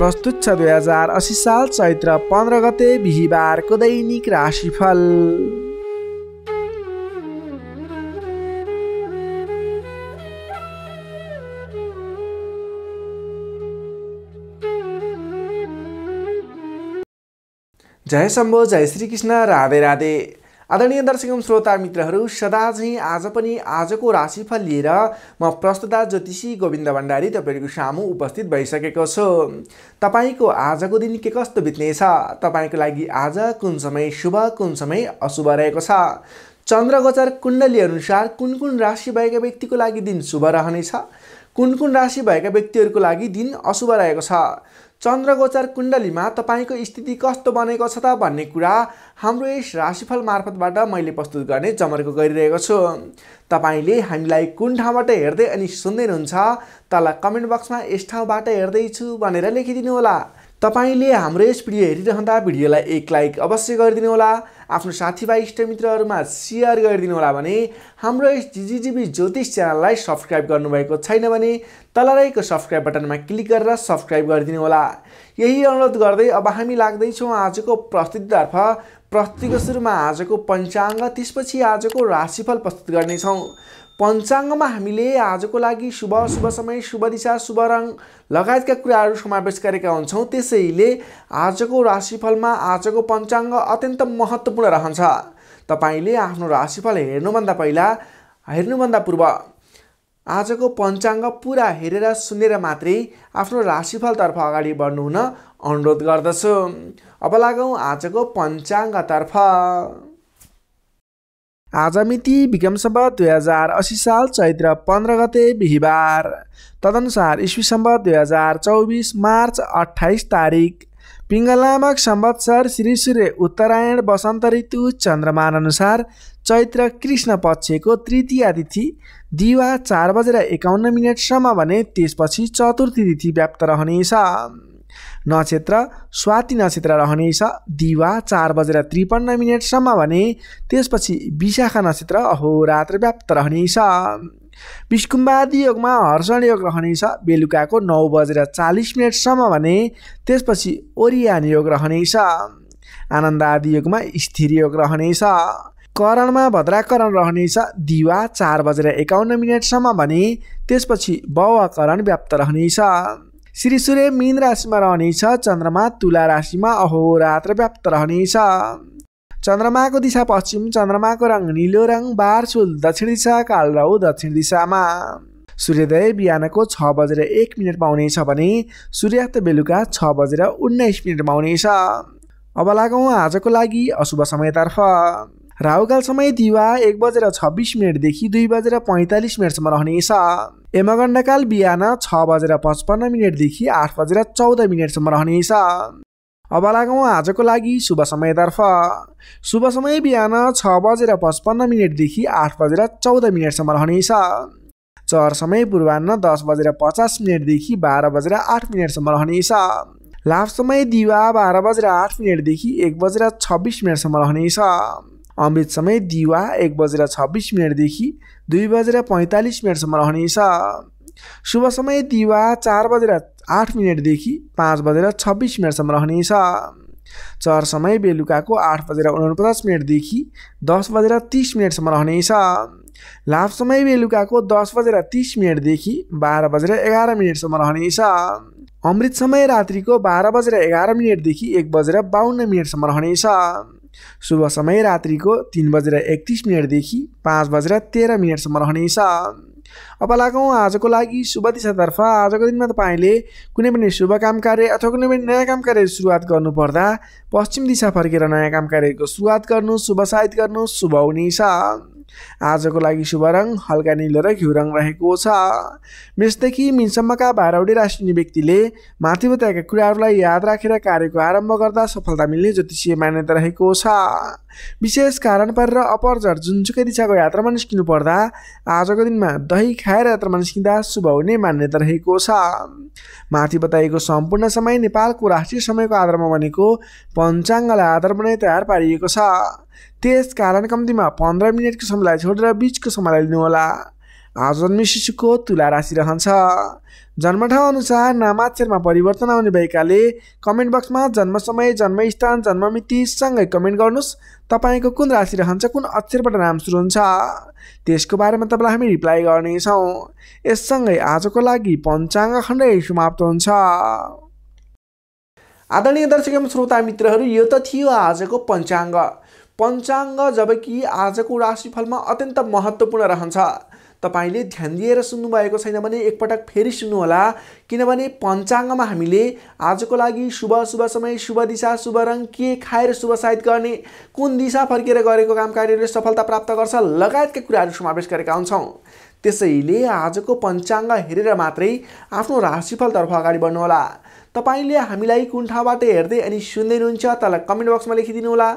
प्रस्तुत छ दुई हजार असी साल चैत्र पन्ध्र गते बिहिबारको दैनिक राशिफल जय शम्भो जय श्रीकृष्ण राधे राधे आदरणीय दर्शक श्रोता मित्रहरू सदा चाहिँ आज पनि आजको राशिफल लिएर म प्रस्तुता ज्योतिषी गोविन्द भण्डारी तपाईँहरूको सामु उपस्थित भइसकेको छु तपाईँको आजको दिन के कस्तो बित्नेछ तपाईँको लागि आज कुन समय शुभ कुन समय अशुभ रहेको छ गोचर कुण्डली अनुसार कुन कुन राशि भएका व्यक्तिको लागि दिन शुभ रहनेछ कुन कुन राशि भएका व्यक्तिहरूको लागि दिन अशुभ रहेको छ चन्द्रगोचर कुण्डलीमा तपाईँको स्थिति कस्तो बनेको छ त भन्ने कुरा हाम्रो यस राशिफल मार्फतबाट मैले प्रस्तुत गर्ने जमर्को गरिरहेको छु तपाईँले हामीलाई कुन ठाउँबाट हेर्दै अनि सुन्दै हुनुहुन्छ तल कमेन्ट बक्समा यस ठाउँबाट हेर्दैछु भनेर होला तपाईँले हाम्रो यस भिडियो हेरिरहँदा भिडियोलाई एक लाइक अवश्य गरिदिनु होला आफ्नो साथीभाइ इष्टमित्रहरूमा सेयर होला भने हाम्रो यस जिजिजिबी ज्योतिष च्यानललाई सब्सक्राइब गर्नुभएको छैन भने तल रहेको सब्सक्राइब बटनमा क्लिक गरेर सब्सक्राइब होला यही अनुरोध गर्दै अब हामी लाग्दैछौँ आजको प्रस्तुतितर्फ प्रस्तुतिको सुरुमा आजको पञ्चाङ्ग त्यसपछि आजको राशिफल प्रस्तुत गर्नेछौँ पञ्चाङ्गमा हामीले आजको लागि शुभ शुभ समय शुभ दिशा शुभ रङ लगायतका कुराहरू समावेश गरेका हुन्छौँ त्यसैले आजको राशिफलमा आजको पञ्चाङ्ग अत्यन्त महत्त्वपूर्ण रहन्छ तपाईँले आफ्नो राशिफल हेर्नुभन्दा पहिला हेर्नुभन्दा पूर्व आजको पञ्चाङ्ग पुरा हेरेर सुनेर मात्रै आफ्नो राशिफलतर्फ अगाडि बढ्नुहुन अनुरोध गर्दछु अब लागौँ आजको पञ्चाङ्गतर्फ आज मिति विक्रमसम्म दुई हजार असी साल चैत्र पन्ध्र गते बिहिबार तदनुसार इस्वीसम्म दुई हजार चौबिस मार्च अठाइस तारिक पिङ्गलामक सम्वत्सर श्री सूर्य उत्तरायण वसन्त ऋतु चन्द्रमान अनुसार चैत्र कृष्ण पक्षको तृतीय तिथि दिवा चार बजेर एकाउन्न मिनटसम्म भने त्यसपछि चतुर्थी तिथि व्याप्त रहनेछ नक्षत्र स्वाति नक्षत्र रहनेछ दिवा चार बजेर त्रिपन्न मिनटसम्म भने त्यसपछि विशाखा नक्षत्र अहोरात्र व्याप्त रहनेछ विष्कुम्बादी योगमा हर्षण योग रहनेछ बेलुकाको नौ बजेर चालिस मिनटसम्म भने त्यसपछि ओरियान योग रहनेछ आनन्द आदि योगमा स्थिर योग रहनेछ करणमा भद्राकरण रहनेछ दिवा चार बजेर एकाउन्न मिनटसम्म भने त्यसपछि बवाकरण व्याप्त रहनेछ श्री सूर्य मीन राशिमा रहनेछ चन्द्रमा तुला राशिमा अहोरात्र व्याप्त रहनेछ चन्द्रमाको दिशा पश्चिम चन्द्रमाको रङ निलो रङ बार दक्षिण दिशा कालरौ दक्षिण दिशामा सूर्योदय बिहानको छ बजेर एक मिनट पाउनेछ भने सूर्यास्त बेलुका छ बजेर उन्नाइस मिनट पाउनेछ अब लागौँ आजको लागि अशुभ समयतर्फ राहुकाल समय दिवा एक बजेर छब्बिस मिनटदेखि दुई बजेर पैँतालिस मिनटसम्म रहनेछ यमगण्डकाल बिहान छ बजेर पचपन्न मिनटदेखि आठ बजेर चौध मिनटसम्म रहनेछ अब लागौँ आजको लागि शुभ समयतर्फ शुभ समय बिहान छ बजेर पचपन्न मिनटदेखि आठ बजेर चौध मिनटसम्म रहनेछ चर समय पूर्वान्न दस बजेर पचास मिनटदेखि बाह्र बजेर आठ मिनटसम्म रहनेछ लाभ समय दिवा बाह्र बजेर आठ मिनटदेखि एक बजेर छब्बिस मिनटसम्म रहनेछ अमृत समय दिवा एक बजेर छब्बिस मिनटदेखि दुई बजेर पैँतालिस मिनटसम्म रहनेछ शुभ समय दिवा चार बजेर आठ मिनटदेखि पाँच बजेर छब्बिस मिनटसम्म रहनेछ चर समय बेलुकाको आठ बजेर उनपचास मिनटदेखि दस बजेर तिस मिनटसम्म रहनेछ लाभ समय बेलुकाको दस बजेर तिस मिनटदेखि बाह्र बजेर एघार मिनटसम्म रहनेछ अमृत समय रात्रिको बाह्र बजेर एघार मिनटदेखि एक बजेर बाहन्न मिनटसम्म रहनेछ शुभ समय रात्रिको तिन बजेर एकतिस मिनटदेखि पाँच बजेर तेह्र मिनटसम्म रहनेछ अब लागौँ आजको लागि शुभ दिशातर्फ आजको दिनमा तपाईँले कुनै पनि शुभ काम कार्य अथवा कुनै पनि नयाँ काम कार्य सुरुवात गर्नुपर्दा पश्चिम दिशा फर्केर नयाँ काम कार्यको सुरुवात गर्नु शुभ गर्नु शुभ हुनेछ आजको लागि शुभ रङ हल्का निलो र घिउ रङ रहेको छ मेषदेखि मिनसम्मका भारौडी राष्ट्रिय व्यक्तिले माथि बताएका कुराहरूलाई याद राखेर कार्यको आरम्भ गर्दा सफलता मिल्ने ज्योतिषीय मान्यता रहेको छ विशेष कारण परेर अपरझर जुनसुकै दिशाको यात्रामा निस्किनु पर्दा आजको दिनमा दही खाएर यात्रामा निस्किँदा शुभ हुने मान्यता रहेको छ माथि बताइएको सम्पूर्ण समय नेपालको राष्ट्रिय समयको आधारमा बनेको पञ्चाङ्गलाई आधार नै तयार पारिएको छ त्यस कारण कम्तीमा पन्ध्र मिनटको समयलाई छोडेर बिचको समयलाई लिनुहोला जन्मे शिशुको तुला राशि रहन्छ जन्म अनुसार नामाक्षरमा परिवर्तन आउने भएकाले कमेन्ट बक्समा जन्म समय जन्मस्थान जन्ममितिसँगै कमेन्ट गर्नुहोस् तपाईँको कुन राशि रहन्छ कुन अक्षरबाट नाम सुरु हुन्छ त्यसको बारेमा तपाईँलाई हामी रिप्लाई गर्नेछौँ यससँगै आजको लागि पञ्चाङ्ग खण्डै समाप्त हुन्छ आदरणीय दर्शक एवं श्रोता मित्रहरू यो त थियो आजको पञ्चाङ्ग पञ्चाङ्ग जबकि आजको राशिफलमा अत्यन्त महत्त्वपूर्ण रहन्छ तपाईँले ध्यान दिएर सुन्नुभएको छैन भने एकपटक फेरि सुन्नुहोला किनभने पञ्चाङ्गमा हामीले आजको लागि शुभ शुभ समय शुभ दिशा शुभ रङ के खाएर शुभ सायद गर्ने कुन दिशा फर्केर गरेको काम कार्यले सफलता प्राप्त गर्छ लगायतका कुराहरू समावेश गरेका हुन्छौँ त्यसैले आजको पञ्चाङ्ग हेरेर मात्रै आफ्नो राशिफलतर्फ अगाडि बढ्नुहोला तपाईँले हामीलाई कुन ठाउँबाट हेर्दै अनि सुन्दै हुनुहुन्छ तल कमेन्ट बक्समा लेखिदिनु होला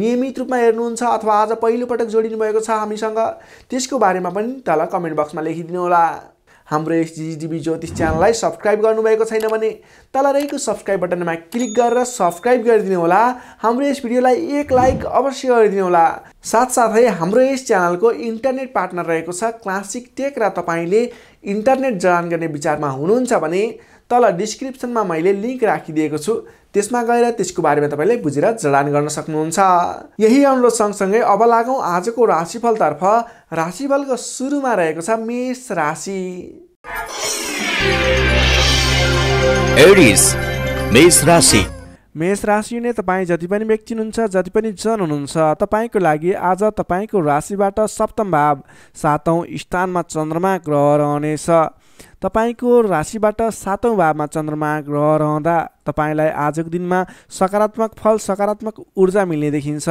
नियमित रूपमा हेर्नुहुन्छ अथवा आज पहिलोपटक जोडिनु भएको छ हामीसँग त्यसको बारेमा पनि तल कमेन्ट बक्समा लेखिदिनु होला हाम्रो यस ज्योतिष च्यानललाई सब्सक्राइब गर्नुभएको छैन भने तल रहेको सब्सक्राइब बटनमा क्लिक गरेर सब्सक्राइब गरिदिनु होला हाम्रो यस भिडियोलाई एक लाइक अवश्य गरिदिनु होला साथसाथै हाम्रो यस च्यानलको इन्टरनेट पार्टनर रहेको छ क्लासिक टेक र तपाईँले इन्टरनेट जडान गर्ने विचारमा हुनुहुन्छ भने तल डिस्क्रिप्सनमा मैले लिङ्क राखिदिएको छु त्यसमा गएर त्यसको बारेमा तपाईँले बुझेर जडान गर्न सक्नुहुन्छ यही अनुरोध सँगसँगै अब लागौँ आजको राशिफलतर्फ राशिफलको सुरुमा रहेको छ मेष राशि मेष राशि नै तपाईँ जति पनि व्यक्ति हुनुहुन्छ जति पनि जन हुनुहुन्छ तपाईँको लागि आज तपाईँको राशिबाट सप्तम भाव सातौँ स्थानमा चन्द्रमा ग्रह रहनेछ तपाईँको राशिबाट सातौँ भावमा चन्द्रमा ग्रह रहँदा तपाईँलाई आजको दिनमा सकारात्मक फल सकारात्मक ऊर्जा मिल्ने देखिन्छ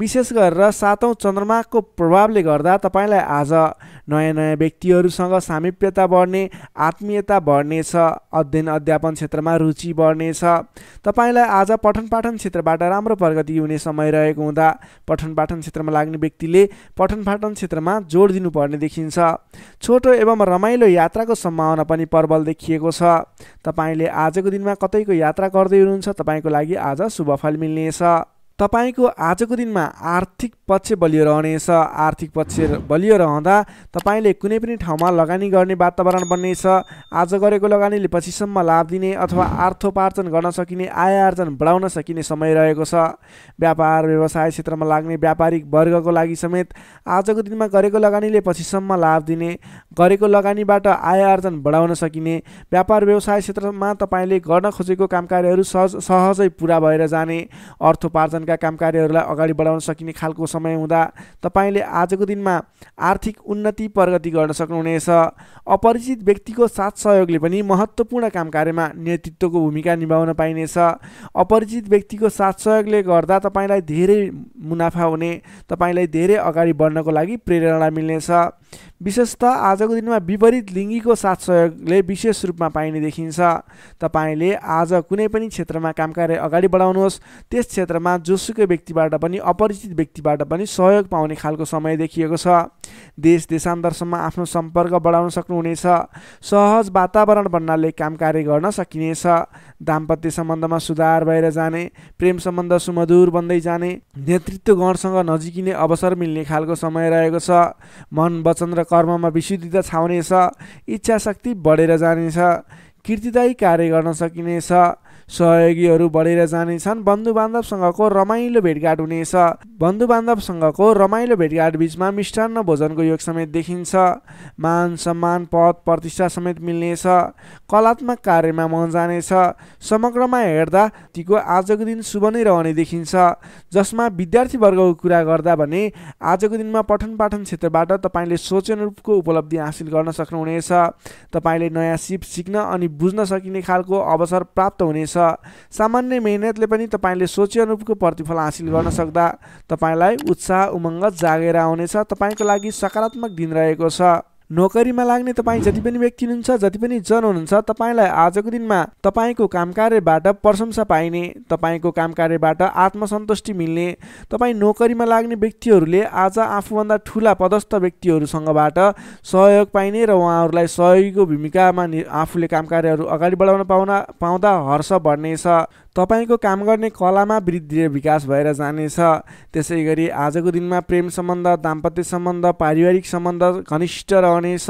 विशेष गरेर सातौँ चन्द्रमाको प्रभावले गर्दा तपाईँलाई आज नयाँ नयाँ व्यक्तिहरूसँग सामिप्यता बढ्ने आत्मीयता बढ्नेछ अध्ययन अध्यापन क्षेत्रमा रुचि बढ्नेछ तपाईँलाई आज पठन पाठन क्षेत्रबाट राम्रो प्रगति हुने समय रहेको हुँदा पठन पाठन क्षेत्रमा लाग्ने व्यक्तिले पठन पाठन क्षेत्रमा जोड दिनुपर्ने देखिन्छ छोटो एवं रमाइलो यात्राको सम्भावना पनि प्रबल देखिएको छ तपाईँले आजको दिनमा कतैको यात्रा गर्दै हुनुहुन्छ तपाईँको लागि आज शुभफल मिल्नेछ तपाईँको आजको दिनमा आर्थिक पक्ष बलियो रहनेछ आर्थिक पक्ष बलियो रहँदा तपाईँले कुनै पनि ठाउँमा लगानी गर्ने वातावरण बन्नेछ आज गरेको लगानीले पछिसम्म लाभ दिने अथवा आर्थोपार्जन गर्न सकिने आय आर्जन बढाउन सकिने समय रहेको छ व्यापार व्यवसाय क्षेत्रमा लाग्ने व्यापारिक वर्गको लागि समेत आजको दिनमा गरेको लगानीले पछिसम्म लाभ दिने गरेको लगानीबाट आय आर्जन बढाउन सकिने व्यापार व्यवसाय क्षेत्रमा तपाईँले गर्न खोजेको काम सहज सहजै पुरा भएर जाने अर्थोपार्जन जीवनका काम कार्यहरूलाई अगाडि बढाउन सकिने खालको समय हुँदा तपाईँले आजको दिनमा आर्थिक उन्नति प्रगति गर्न सक्नुहुनेछ अपरिचित व्यक्तिको साथ सहयोगले पनि महत्त्वपूर्ण काम कार्यमा नेतृत्वको भूमिका निभाउन पाइनेछ अपरिचित व्यक्तिको साथ सहयोगले गर्दा तपाईँलाई धेरै मुनाफा हुने तपाईँलाई धेरै अगाडि बढ्नको लागि प्रेरणा मिल्नेछ विशेषतः आजको दिनमा विपरीत लिङ्गीको साथ सहयोगले विशेष रूपमा पाइने देखिन्छ तपाईँले आज कुनै पनि क्षेत्रमा काम कार्य अगाडि बढाउनुहोस् त्यस क्षेत्रमा जोसुकै व्यक्तिबाट पनि अपरिचित व्यक्तिबाट पनि सहयोग पाउने खालको समय देखिएको छ देश देशान्तरसम्म आफ्नो सम्पर्क बढाउन सक्नुहुनेछ सहज वातावरण बन्नाले काम कार्य गर्न सकिनेछ दाम्पत्य सम्बन्धमा सुधार भएर जाने प्रेम सम्बन्ध सुमधुर बन्दै जाने नेतृत्व गणसँग नजिकिने अवसर मिल्ने खालको समय रहेको छ मन वचन र कर्ममा विशुद्धता छाउनेछ इच्छा शक्ति बढेर जानेछ कीर्तिदायी कार्य गर्न सकिनेछ सहयोगीहरू बढेर जानेछन् बन्धु बान्धवसँगको रमाइलो भेटघाट हुनेछ बन्धु बान्धवसँगको रमाइलो भेटघाट बिचमा मिष्टान्न भोजनको योग समेत देखिन्छ मान सम्मान पद प्रतिष्ठा समेत मिल्नेछ कलात्मक कार्यमा मन जानेछ समग्रमा हेर्दा तीको आजको दिन शुभ नै रहने देखिन्छ जसमा विद्यार्थीवर्गको कुरा गर्दा भने आजको दिनमा पठन पाठन क्षेत्रबाट तपाईँले सोचनरूपको उपलब्धि हासिल गर्न सक्नुहुनेछ तपाईँले नयाँ सिप सिक्न अनि बुझ्न सकिने खालको अवसर प्राप्त हुनेछ सामान्य मेहनतले पनि तपाईँले अनुरूपको प्रतिफल हासिल गर्न सक्दा तपाईँलाई उत्साह उमङ्ग जागेर आउनेछ तपाईँको लागि सकारात्मक दिन रहेको छ नोकरीमा लाग्ने तपाईँ जति पनि व्यक्ति हुनुहुन्छ जति पनि जन हुनुहुन्छ तपाईँलाई आजको दिनमा तपाईँको काम कार्यबाट प्रशंसा पाइने तपाईँको काम कार्यबाट आत्मसन्तुष्टि मिल्ने तपाईँ नोकरीमा लाग्ने व्यक्तिहरूले आज आफूभन्दा ठुला पदस्थ व्यक्तिहरूसँगबाट सहयोग पाइने र उहाँहरूलाई सहयोगीको भूमिकामा आफूले काम कार्यहरू अगाडि बढाउन पाउन पाउँदा हर्ष बढ्नेछ तपाईँको काम गर्ने कलामा वृद्धि र विकास भएर जानेछ त्यसै गरी आजको दिनमा प्रेम सम्बन्ध दाम्पत्य सम्बन्ध पारिवारिक सम्बन्ध घनिष्ठ रहनेछ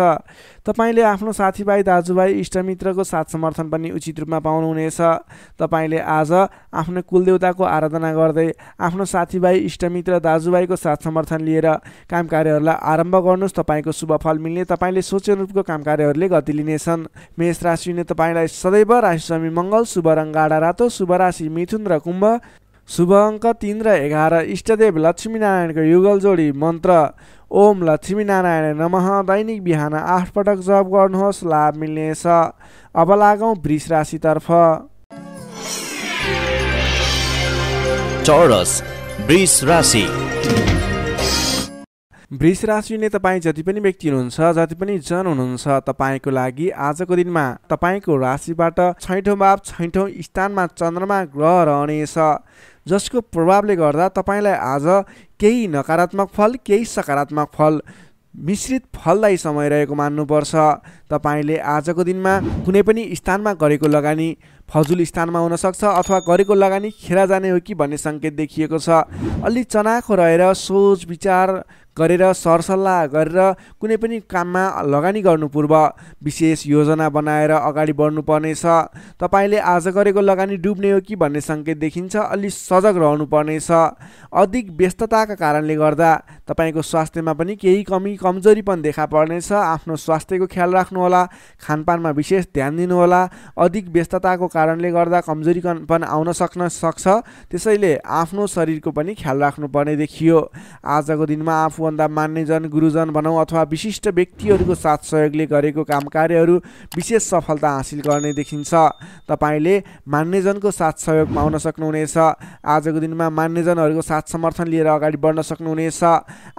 तपाईँले आफ्नो साथीभाइ दाजुभाइ इष्टमित्रको साथ समर्थन पनि उचित रूपमा पाउनुहुनेछ तपाईँले आज आफ्नो कुलदेवताको आराधना गर्दै आफ्नो साथीभाइ इष्टमित्र दाजुभाइको साथ समर्थन लिएर काम कार्यहरूलाई आरम्भ गर्नुहोस् तपाईँको शुभफल मिल्ने तपाईँले रूपको काम कार्यहरूले गति लिनेछन् मेष राशिले तपाईँलाई सदैव राशिस्वामी मङ्गल शुभ रङ गाडा रातो शुभ शुभराशि राशि मिथुन र कुम्भ शुभ अङ्क तिन र एघार इष्टदेव लक्ष्मीनारायणको युगल जोडी मन्त्र ओम लक्ष्मीनारायण नमः दैनिक बिहान आठ पटक जप गर्नुहोस् लाभ मिल्नेछ अब लागौँ वृष राशितर्फ चौरस वृष राशि वृष राशिले तपाईँ जति पनि व्यक्ति हुनुहुन्छ जति पनि जन हुनुहुन्छ तपाईँको लागि आजको दिनमा तपाईँको राशिबाट छैठौँ भाव छैठौँ स्थानमा चन्द्रमा ग्रह रहनेछ जसको प्रभावले गर्दा तपाईँलाई आज केही नकारात्मक फल केही सकारात्मक फल मिश्रित फलदायी समय रहेको मान्नुपर्छ तपाईँले आजको दिनमा कुनै पनि स्थानमा गरेको लगानी फजुल स्थानमा हुनसक्छ अथवा गरेको लगानी खेरा जाने हो कि भन्ने सङ्केत देखिएको छ अलि चनाखो रहेर सोच विचार गरेर सरसल्लाह गरेर कुनै पनि काममा लगानी गर्नु पूर्व विशेष योजना बनाएर अगाडि बढ्नुपर्नेछ तपाईँले आज गरेको लगानी डुब्ने हो कि भन्ने सङ्केत देखिन्छ अलि सजग रहनुपर्नेछ अधिक व्यस्तताका कारणले गर्दा तपाईँको स्वास्थ्यमा पनि केही कमी कमजोरी पनि देखा पर्नेछ आफ्नो स्वास्थ्यको ख्याल राख्नुहोला खानपानमा विशेष ध्यान दिनुहोला अधिक व्यस्तताको कारणले गर्दा कमजोरी पनि आउन सक्न सक्छ त्यसैले आफ्नो शरीरको पनि ख्याल राख्नुपर्ने देखियो आजको दिनमा आफू आफूभन्दा मान्यजन गुरुजन भनौँ अथवा विशिष्ट व्यक्तिहरूको साथ सहयोगले गरेको काम कार्यहरू विशेष सफलता हासिल गर्ने देखिन्छ तपाईँले मान्यजनको साथ सहयोग पाउन सक्नुहुनेछ आजको दिनमा मान्यजनहरूको साथ समर्थन लिएर अगाडि बढ्न सक्नुहुनेछ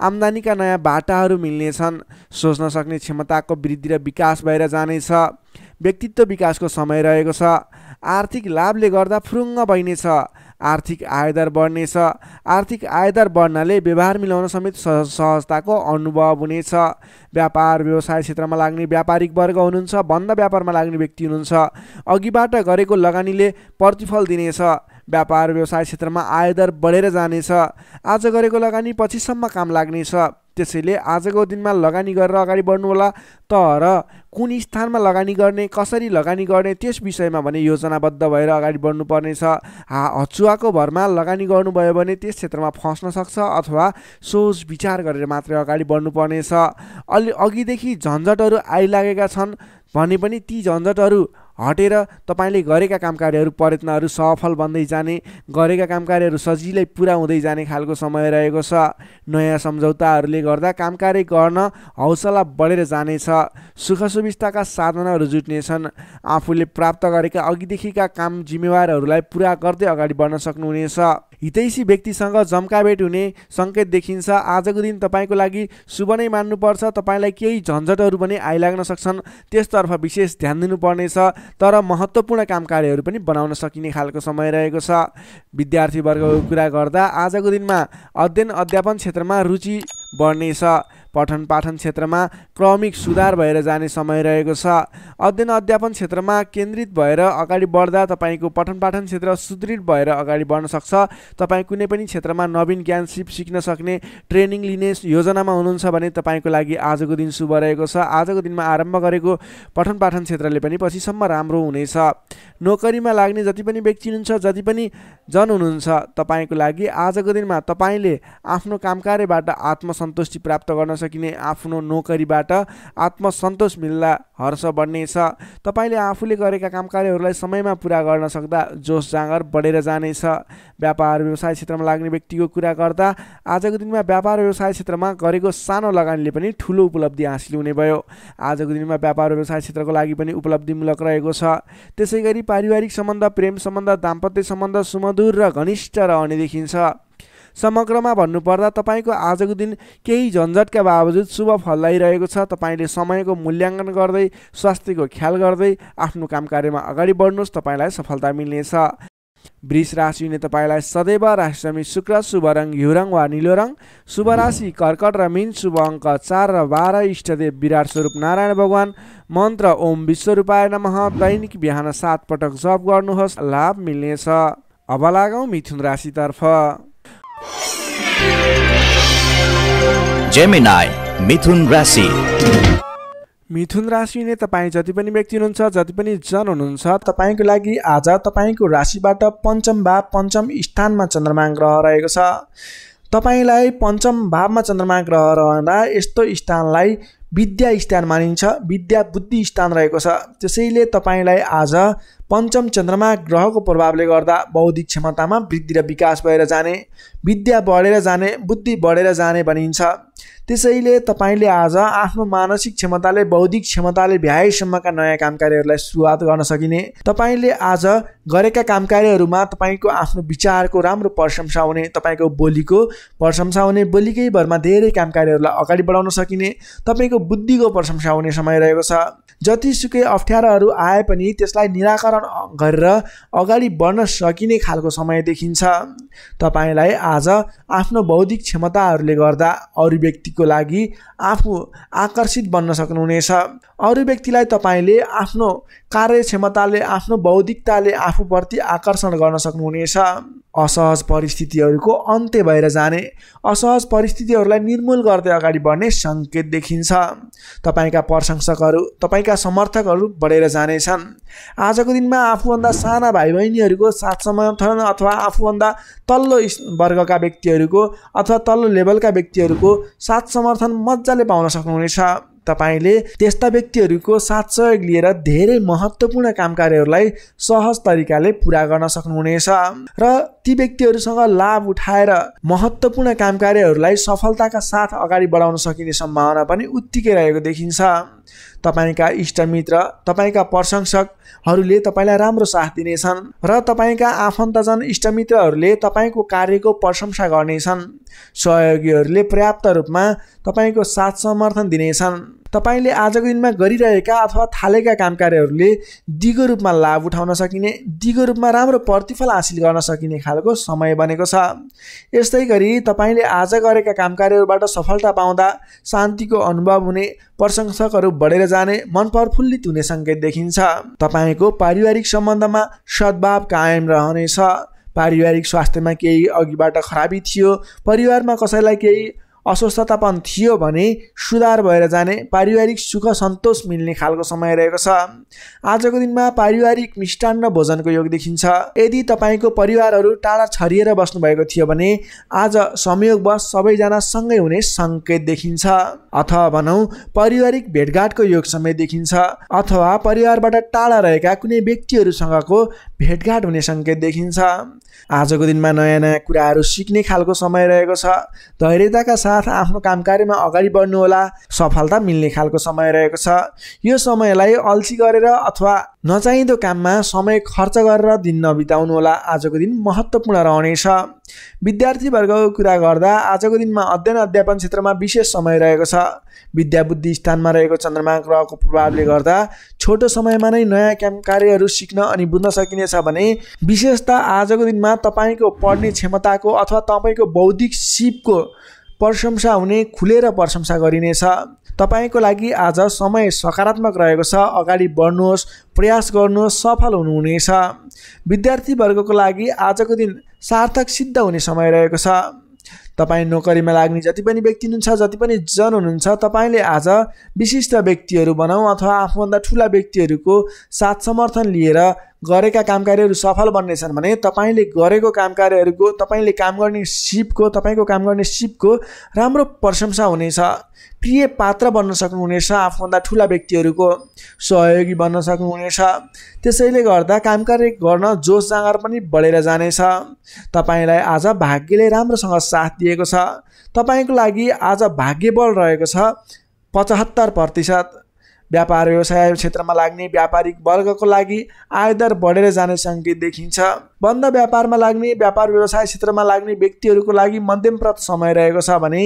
आम्दानीका नयाँ बाटाहरू मिल्नेछन् सोच्न सक्ने क्षमताको वृद्धि र विकास भएर जानेछ व्यक्तित्व विकासको समय रहेको छ आर्थिक लाभले गर्दा फुरुङ्ग भइनेछ आर्थिक आयदर बढ्नेछ आर्थिक आयदर बढ्नाले व्यवहार मिलाउन समेत सहजताको अनुभव हुनेछ व्यापार व्यवसाय क्षेत्रमा लाग्ने व्यापारिक वर्ग हुनुहुन्छ बन्द व्यापारमा लाग्ने व्यक्ति हुनुहुन्छ अघिबाट गरेको लगानीले प्रतिफल दिनेछ व्यापार व्यवसाय क्षेत्रमा आयदर बढेर जानेछ आज गरेको लगानी पछिसम्म काम लाग्नेछ त्यसैले आजको दिनमा लगानी गरेर अगाडि होला तर कुन स्थानमा लगानी गर्ने कसरी लगानी गर्ने त्यस विषयमा भने योजनाबद्ध भएर अगाडि बढ्नुपर्नेछ हचुवाको भरमा लगानी गर्नुभयो भने त्यस क्षेत्रमा फस्न सक्छ अथवा सोच विचार गरेर मात्रै अगाडि बढ्नुपर्नेछ अलि अघिदेखि झन्झटहरू आइलागेका छन् भने पनि ती झन्झटहरू हटेर तपाईँले गरेका काम कार्यहरू प्रयत्नहरू सफल बन्दै जाने गरेका काम कार्यहरू सजिलै पुरा हुँदै जाने खालको समय रहेको छ नयाँ सम्झौताहरूले गर्दा काम कार्य गर्न हौसला बढेर जानेछ सुख सुविस्ताका साधनहरू जुट्नेछन् आफूले प्राप्त गरेका अघिदेखिका काम जिम्मेवारहरूलाई पुरा गर्दै अगाडि बढ्न सक्नुहुनेछ हितैसी व्यक्तिसँग जम्काभेट हुने सङ्केत देखिन्छ आजको दिन तपाईँको लागि शुभ नै मान्नुपर्छ तपाईँलाई केही झन्झटहरू पनि आइलाग्न सक्छन् त्यसतर्फ विशेष ध्यान दिनुपर्नेछ तर महत्त्वपूर्ण काम कार्यहरू पनि बनाउन सकिने खालको समय रहेको छ विद्यार्थीवर्गको कुरा गर्दा आजको दिनमा अध्ययन अध्यापन क्षेत्रमा रुचि बढ्नेछ पठन पाठन क्षेत्रमा क्रमिक सुधार भएर जाने समय रहेको छ अध्ययन अध्यापन क्षेत्रमा केन्द्रित भएर अगाडि बढ्दा तपाईँको पठन पाठन क्षेत्र सुदृढ भएर अगाडि बढ्न सक्छ तपाईँ कुनै पनि क्षेत्रमा नवीन ज्ञान सिप सिक्न सक्ने ट्रेनिङ लिने योजनामा हुनुहुन्छ भने तपाईँको लागि आजको दिन शुभ रहेको छ आजको दिनमा आरम्भ गरेको पठन पाठन क्षेत्रले पनि पछिसम्म राम्रो हुनेछ नोकरीमा लाग्ने जति पनि व्यक्ति हुनुहुन्छ जति पनि जन हुनुहुन्छ तपाईँको लागि आजको दिनमा तपाईँले आफ्नो कामकार्यबाट आत्मसन्तुष्टि प्राप्त गर्न सक्छ सकिने आफ्नो नोकरीबाट आत्मसन्तोष मिल्दा हर्ष बढ्नेछ तपाईँले आफूले गरेका काम कार्यहरूलाई समयमा पुरा गर्न सक्दा जोस जाँगर बढेर जानेछ व्यापार व्यवसाय क्षेत्रमा लाग्ने व्यक्तिको कुरा गर्दा आजको दिनमा व्यापार व्यवसाय क्षेत्रमा गरेको सानो लगानीले पनि ठुलो उपलब्धि हासिल हुने भयो आजको दिनमा व्यापार व्यवसाय क्षेत्रको लागि पनि उपलब्धिमूलक रहेको छ त्यसै गरी पारिवारिक सम्बन्ध प्रेम सम्बन्ध दाम्पत्य सम्बन्ध सुमधुर र घनिष्ठ रहने देखिन्छ समग्रमा भन्नुपर्दा तपाईँको आजको दिन केही झन्झटका बावजुद शुभ फलाइरहेको छ तपाईँले समयको मूल्याङ्कन गर्दै स्वास्थ्यको ख्याल गर्दै आफ्नो काम कार्यमा अगाडि बढ्नुहोस् तपाईँलाई सफलता मिल्नेछ वृष राशिले तपाईँलाई सदैव राशिमी शुक्र शुभ रङ हिउरङ वा निलो रङ शुभ राशि कर्कट र मिन शुभ अङ्क चार र बाह्र इष्टदेव विराट स्वरूप नारायण भगवान मन्त्र ओम विश्वरूपाय नमः दैनिक बिहान सात पटक जप गर्नुहोस् लाभ मिल्नेछ अब लागौँ मिथुन राशितर्फ जेमिनाई मिथुन राशि मिथुन राशि नै तपाईँ जति पनि व्यक्ति हुनुहुन्छ जति पनि जन हुनुहुन्छ तपाईँको लागि आज तपाईँको राशिबाट पञ्चम भाव पञ्चम स्थानमा चन्द्रमा ग्रह रहेको छ तपाईँलाई पञ्चम भावमा चन्द्रमा ग्रह रहँदा यस्तो स्थानलाई विद्या स्थान मानिन्छ विद्या बुद्धि स्थान रहेको छ त्यसैले तपाईँलाई आज पञ्चम चन्द्रमा ग्रहको प्रभावले गर्दा बौद्धिक क्षमतामा वृद्धि र विकास भएर जाने विद्या बढेर जाने बुद्धि बढेर जाने भनिन्छ त्यसैले तपाईँले आज आफ्नो मानसिक क्षमताले बौद्धिक क्षमताले भ्याएसम्मका नयाँ काम कार्यहरूलाई सुरुवात गर्न सकिने तपाईँले आज गरेका काम कार्यहरूमा तपाईँको आफ्नो विचारको राम्रो प्रशंसा हुने तपाईँको बोलीको प्रशंसा हुने बोलीकै भरमा धेरै काम कार्यहरूलाई अगाडि बढाउन सकिने तपाईँको बुद्धिको प्रशंसा हुने समय रहेको छ जतिसुकै अप्ठ्याराहरू आए पनि त्यसलाई निराकरण गरेर अगाडि बढ्न सकिने खालको समय देखिन्छ तपाईँलाई आज आफ्नो बौद्धिक क्षमताहरूले गर्दा अरू व्यक्तिको लागि आफू आकर्षित बन्न सक्नुहुनेछ अरू व्यक्तिलाई तपाईँले आफ्नो कार्यक्षमताले आफ्नो बौद्धिकताले आफूप्रति आकर्षण गर्न सक्नुहुनेछ असहज परिस्थितिहरूको अन्त्य भएर जाने असहज परिस्थितिहरूलाई निर्मूल गर्दै अगाडि बढ्ने सङ्केत देखिन्छ तपाईँका प्रशंसकहरू तपाईँका समर्थकहरू बढेर जानेछन् आजको दिनमा आफूभन्दा साना भाइ बहिनीहरूको साथ समर्थन अथवा आफूभन्दा तल्लो वर्गका व्यक्तिहरूको अथवा तल्लो लेभलका व्यक्तिहरूको साथ समर्थन मजाले पाउन सक्नुहुनेछ तपाईँले त्यस्ता व्यक्तिहरूको साथ सहयोग लिएर धेरै महत्त्वपूर्ण काम कार्यहरूलाई सहज तरिकाले पुरा गर्न सक्नुहुनेछ र ती व्यक्तिहरूसँग लाभ उठाएर महत्त्वपूर्ण काम कार्यहरूलाई सफलताका साथ अगाडि बढाउन सकिने सम्भावना पनि उत्तिकै रहेको देखिन्छ तपाईँका इष्टमित्र तपाईँका प्रशंसकहरूले तपाईँलाई राम्रो साथ दिनेछन् र तपाईँका आफन्तजन इष्टमित्रहरूले तपाईँको कार्यको प्रशंसा गर्नेछन् सहयोगीहरूले पर्याप्त रूपमा तपाईँको साथ समर्थन दिनेछन् तपाईँले आजको दिनमा गरिरहेका अथवा थालेका काम कार्यहरूले दिगो रूपमा लाभ उठाउन सकिने दिगो रूपमा राम्रो प्रतिफल हासिल गर्न सकिने खालको समय बनेको छ यस्तै गरी तपाईँले आज गरेका काम कार्यहरूबाट सफलता पाउँदा शान्तिको अनुभव हुने प्रशंसकहरू बढेर जाने मन प्रफुल्लित हुने सङ्केत देखिन्छ तपाईँको पारिवारिक सम्बन्धमा सद्भाव कायम रहनेछ पारिवारिक स्वास्थ्यमा केही अघिबाट खराबी थियो परिवारमा कसैलाई केही अस्वस्थतापन थियो भने सुधार भएर जाने पारिवारिक सुख सन्तोष मिल्ने खालको समय रहेको छ आजको दिनमा पारिवारिक मिष्टान्न भोजनको योग देखिन्छ यदि तपाईँको परिवारहरू टाढा छरिएर बस्नुभएको थियो भने आज संयोगवश सबैजना सँगै हुने सङ्केत देखिन्छ अथवा भनौँ पारिवारिक भेटघाटको योग समय देखिन्छ अथवा परिवारबाट टाढा रहेका कुनै व्यक्तिहरूसँगको भेटघाट हुने सङ्केत देखिन्छ आजको दिनमा नयाँ नयाँ कुराहरू सिक्ने खालको समय रहेको छ धैर्यताका साथ आफ्नो काम कार्यमा अगाडि बढ्नुहोला सफलता मिल्ने खालको समय रहेको छ यो समयलाई अल्छी गरेर अथवा नचाहिँदो काममा समय खर्च गरेर दिन नबिताउनु होला आजको दिन महत्त्वपूर्ण रहनेछ विद्यार्थीवर्गको कुरा गर्दा आजको दिनमा अध्ययन अध्यापन क्षेत्रमा विशेष समय रहेको छ विद्याबुद्धि स्थानमा रहेको चन्द्रमा ग्रहको प्रभावले गर्दा छोटो समयमा नै नयाँ काम कार्यहरू सिक्न अनि बुझ्न सकिनेछ भने त आजको दिनमा तपाईँको पढ्ने क्षमताको अथवा तपाईँको बौद्धिक सिपको प्रशंसा हुने खुलेर प्रशंसा गरिनेछ तपाईँको लागि आज समय सकारात्मक रहेको छ अगाडि बढ्नुहोस् प्रयास गर्नुहोस् सफल हुनुहुनेछ विद्यार्थीवर्गको लागि आजको दिन सार्थक सिद्ध हुने समय रहेको छ तपाईँ नोकरीमा लाग्ने जति पनि व्यक्ति हुनुहुन्छ जति पनि जन हुनुहुन्छ तपाईँले आज विशिष्ट व्यक्तिहरू बनाऊ अथवा आफूभन्दा ठुला व्यक्तिहरूको साथ समर्थन लिएर गरेका काम कार्यहरू सफल बन्नेछन् भने तपाईँले गरेको काम कार्यहरूको तपाईँले काम गर्ने सिपको तपाईँको काम गर्ने सिपको राम्रो प्रशंसा हुनेछ प्रिय पात्र बन्न सक्नुहुनेछ आफूभन्दा ठुला व्यक्तिहरूको सहयोगी बन्न सक्नुहुनेछ त्यसैले गर्दा काम कार्य गर्न जोस जाँगर पनि बढेर जानेछ तपाईँलाई आज भाग्यले राम्रोसँग साथ दिएको छ तपाईँको लागि आज भाग्य बल रहेको छ पचहत्तर प्रतिशत व्यापार व्यवसाय क्षेत्रमा लाग्ने व्यापारिक वर्गको लागि आयदर बढेर जाने सङ्केत देखिन्छ बन्द व्यापारमा लाग्ने व्यापार व्यवसाय क्षेत्रमा लाग्ने व्यक्तिहरूको लागि मध्यमप्रत समय रहेको छ भने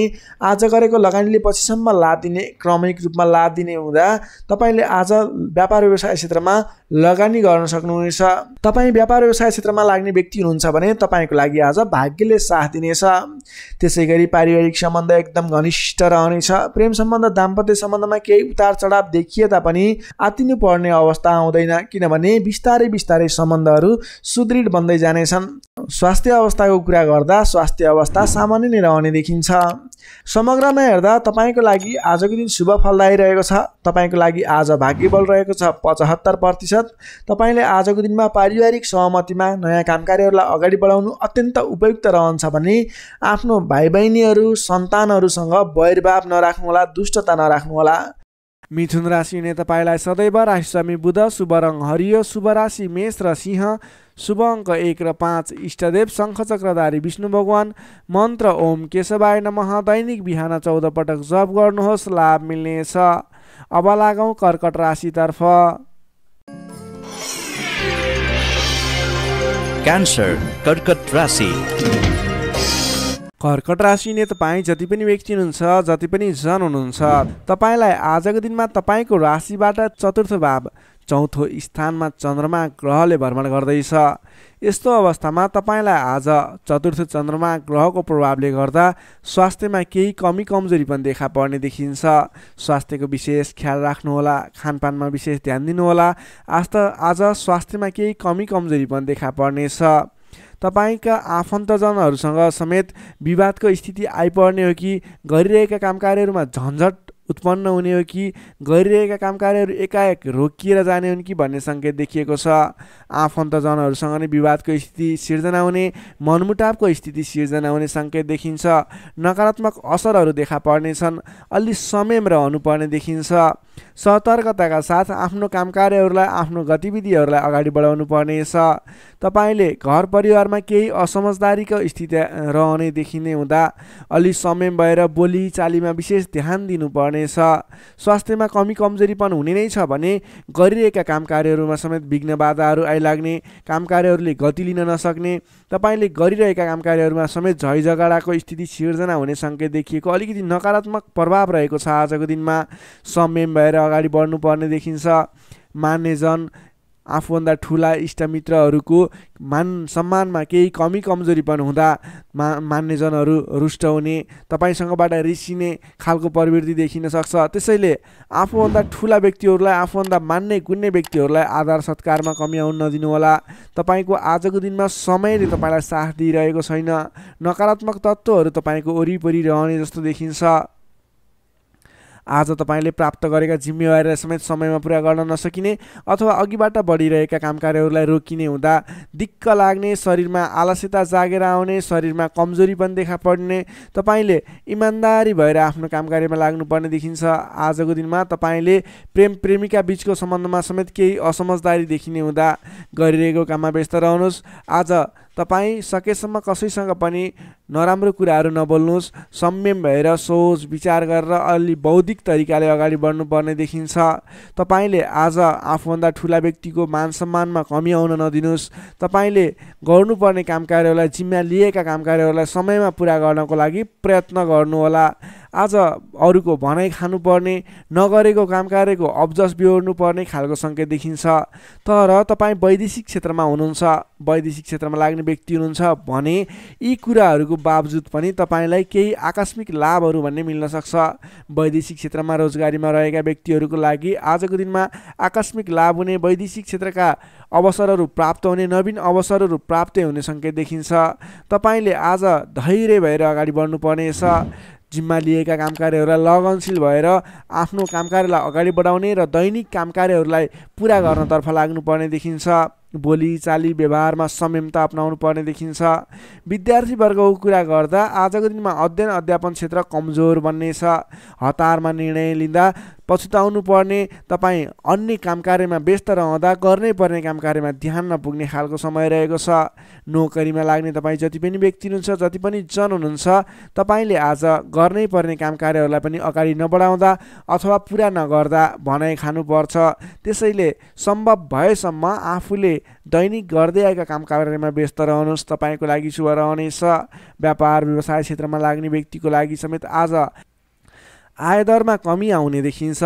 आज गरेको लगानीले पछिसम्म लाभ दिने क्रमिक रूपमा लाभ दिने हुँदा तपाईँले आज व्यापार व्यवसाय क्षेत्रमा लगानी गर्न सक्नुहुनेछ तपाईँ व्यापार व्यवसाय क्षेत्रमा लाग्ने व्यक्ति हुनुहुन्छ भने तपाईँको लागि आज भाग्यले साथ दिनेछ त्यसै गरी पारिवारिक सम्बन्ध एकदम घनिष्ठ रहनेछ प्रेम सम्बन्ध दाम्पत्य सम्बन्धमा केही उतार चढाव देखिए तापनि आतिनु पर्ने अवस्था आउँदैन किनभने बिस्तारै बिस्तारै सम्बन्धहरू सुदृढ बन्दै जानेछन् स्वास्थ्य अवस्थाको कुरा गर्दा स्वास्थ्य अवस्था सामान्य नै रहने देखिन्छ समग्रमा हेर्दा तपाईँको लागि आजको दिन शुभ फलदायी रहेको छ तपाईँको लागि आज भाग्य बल रहेको छ पचहत्तर प्रतिशत तपाईँले आजको दिनमा पारिवारिक सहमतिमा नयाँ काम कार्यहरूलाई अगाडि बढाउनु अत्यन्त उपयुक्त रहन्छ भने आफ्नो भाइ बहिनीहरू सन्तानहरूसँग बैरभाव नराख्नुहोला दुष्टता नराख्नुहोला मिथुन राशि हुने तपाईँलाई सदैव राशिस्वामी बुध शुभ रङ हरियो शुभ राशि मेष र सिंह शुभ अङ्क एक र पाँच इष्टदेव शङ्ख चक्रधारी विष्णु भगवान् मन्त्र ओम केशवाय नमः दैनिक बिहान चौध पटक जप गर्नुहोस् लाभ मिल्नेछ अब लागौँ कर्कट राशितर्फ क्यान्सर कर्कट राशि कर्कट राशि नै तपाईँ जति पनि व्यक्ति हुनुहुन्छ जति पनि जन हुनुहुन्छ तपाईँलाई आजको दिनमा तपाईँको राशिबाट चतुर्थ भाव चौथो स्थानमा चन्द्रमा ग्रहले भ्रमण गर्दैछ यस्तो अवस्थामा तपाईँलाई आज चतुर्थ चन्द्रमा ग्रहको प्रभावले गर्दा स्वास्थ्यमा केही कमी कमजोरी पनि देखा पर्ने देखिन्छ स्वास्थ्यको विशेष ख्याल राख्नुहोला खानपानमा विशेष ध्यान दिनुहोला आज त आज स्वास्थ्यमा केही कमी कमजोरी पनि देखा पर्नेछ तपाईँका आफन्तजनहरूसँग समेत विवादको स्थिति आइपर्ने हो कि गरिरहेका काम कार्यहरूमा झन्झट उत्पन्न हुने हो कि गरिरहेका काम कार्यहरू एकाएक रोकिएर जाने हुन् कि भन्ने सङ्केत देखिएको छ आफन्तजनहरूसँग नै विवादको स्थिति सिर्जना हुने मनमुटावको स्थिति सिर्जना हुने सङ्केत देखिन्छ नकारात्मक असरहरू देखा पर्नेछन् अलि संयम रहनुपर्ने देखिन्छ सतर्कताका साथ आफ्नो काम कार्यहरूलाई आफ्नो गतिविधिहरूलाई अगाडि बढाउनु पर्नेछ तपाईँले घर परिवारमा केही असमझदारीको स्थिति रहने देखिने हुँदा अलि समय भएर बोलीचालीमा विशेष ध्यान दिनुपर्नेछ स्वास्थ्यमा कमी कमजोरी पनि हुने नै छ भने गरिरहेका काम कार्यहरूमा समेत विघ्न बाधाहरू आइलाग्ने काम कार्यहरूले गति लिन नसक्ने तपाईँले गरिरहेका काम कार्यहरूमा समेत झैझगडाको स्थिति सिर्जना हुने सङ्केत देखिएको अलिकति नकारात्मक प्रभाव रहेको छ आजको दिनमा समय भएर भएर अगाडि बढ्नुपर्ने देखिन्छ मान्यजन आफूभन्दा ठुला इष्टमित्रहरूको मान सम्मानमा केही कमी कमजोरी पनि हुँदा मा मान्यजनहरू रुष्ट हुने तपाईँसँगबाट रिसिने खालको प्रवृत्ति देखिन सक्छ त्यसैले आफूभन्दा ठुला व्यक्तिहरूलाई आफूभन्दा मान्ने कुनै व्यक्तिहरूलाई आधार सत्कारमा कमी आउन नदिनुहोला तपाईँको आजको दिनमा समयले तपाईँलाई साथ दिइरहेको छैन नकारात्मक तत्त्वहरू तपाईँको वरिपरि रहने जस्तो देखिन्छ आज तपाईँले प्राप्त गरेका जिम्मेवारी समेत समयमा पुरा गर्न नसकिने अथवा अघिबाट बढिरहेका काम कार्यहरूलाई रोकिने हुँदा दिक्क लाग्ने शरीरमा आलस्यता जागेर आउने शरीरमा कमजोरी पनि देखा पर्ने तपाईँले इमान्दारी भएर आफ्नो काम कार्यमा लाग्नुपर्ने देखिन्छ आजको दिनमा तपाईँले प्रेम प्रेमिका बिचको सम्बन्धमा समेत केही असमझदारी देखिने हुँदा गरिरहेको काममा व्यस्त रहनुहोस् आज तपाईँ सकेसम्म कसैसँग पनि नराम्रो कुराहरू नबोल्नुहोस् संयम भएर सोच विचार गरेर अलि बौद्धिक तरिकाले अगाडि बढ्नुपर्ने देखिन्छ तपाईँले आज आफूभन्दा ठुला व्यक्तिको मान सम्मानमा कमी आउन नदिनुहोस् तपाईँले गर्नुपर्ने काम कार्यहरूलाई जिम्मा लिएका काम कार्यहरूलाई समयमा पुरा गर्नको लागि प्रयत्न गर्नुहोला आज अरूको भनाइ खानुपर्ने नगरेको काम कार्यको अब्जस बिहोर्नुपर्ने खालको सङ्केत देखिन्छ तर तपाईँ वैदेशिक क्षेत्रमा हुनुहुन्छ वैदेशिक क्षेत्रमा लाग्ने व्यक्ति हुनुहुन्छ भने यी कुराहरूको बावजुद पनि तपाईँलाई केही आकस्मिक लाभहरू भन्ने मिल्न सक्छ वैदेशिक क्षेत्रमा रोजगारीमा रहेका व्यक्तिहरूको लागि आजको दिनमा आकस्मिक लाभ हुने वैदेशिक क्षेत्रका अवसरहरू प्राप्त हुने नवीन अवसरहरू प्राप्त हुने सङ्केत देखिन्छ तपाईँले आज धैर्य भएर अगाडि बढ्नुपर्नेछ जिम्मा लिएका काम कार्यहरूलाई लगनशील भएर आफ्नो काम कार्यलाई अगाडि बढाउने र दैनिक काम कार्यहरूलाई पुरा गर्नतर्फ लाग्नुपर्ने देखिन्छ बोलीचाली व्यवहारमा संयमता अप्नाउनु पर्ने देखिन्छ विद्यार्थीवर्गको कुरा गर्दा आजको दिनमा अध्ययन अध्यापन क्षेत्र कमजोर बन्नेछ हतारमा निर्णय लिँदा पछुताउनु पर्ने तपाईँ अन्य काम कार्यमा व्यस्त रहँदा गर्नै पर्ने काम कार्यमा ध्यान नपुग्ने खालको समय रहेको छ नोकरीमा लाग्ने तपाईँ जति पनि व्यक्ति हुनुहुन्छ जति पनि जन हुनुहुन्छ तपाईँले आज गर्नै पर्ने काम कार्यहरूलाई पनि अगाडि नबढाउँदा अथवा पुरा नगर्दा भनाइ खानुपर्छ त्यसैले सम्भव भएसम्म आफूले दैनिक गर्दै आएका काम कार्यमा व्यस्त रहनुहोस् तपाईँको लागि शुभ रहनेछ व्यापार व्यवसाय क्षेत्रमा लाग्ने व्यक्तिको लागि समेत आज आयदरमा कमी आउने देखिन्छ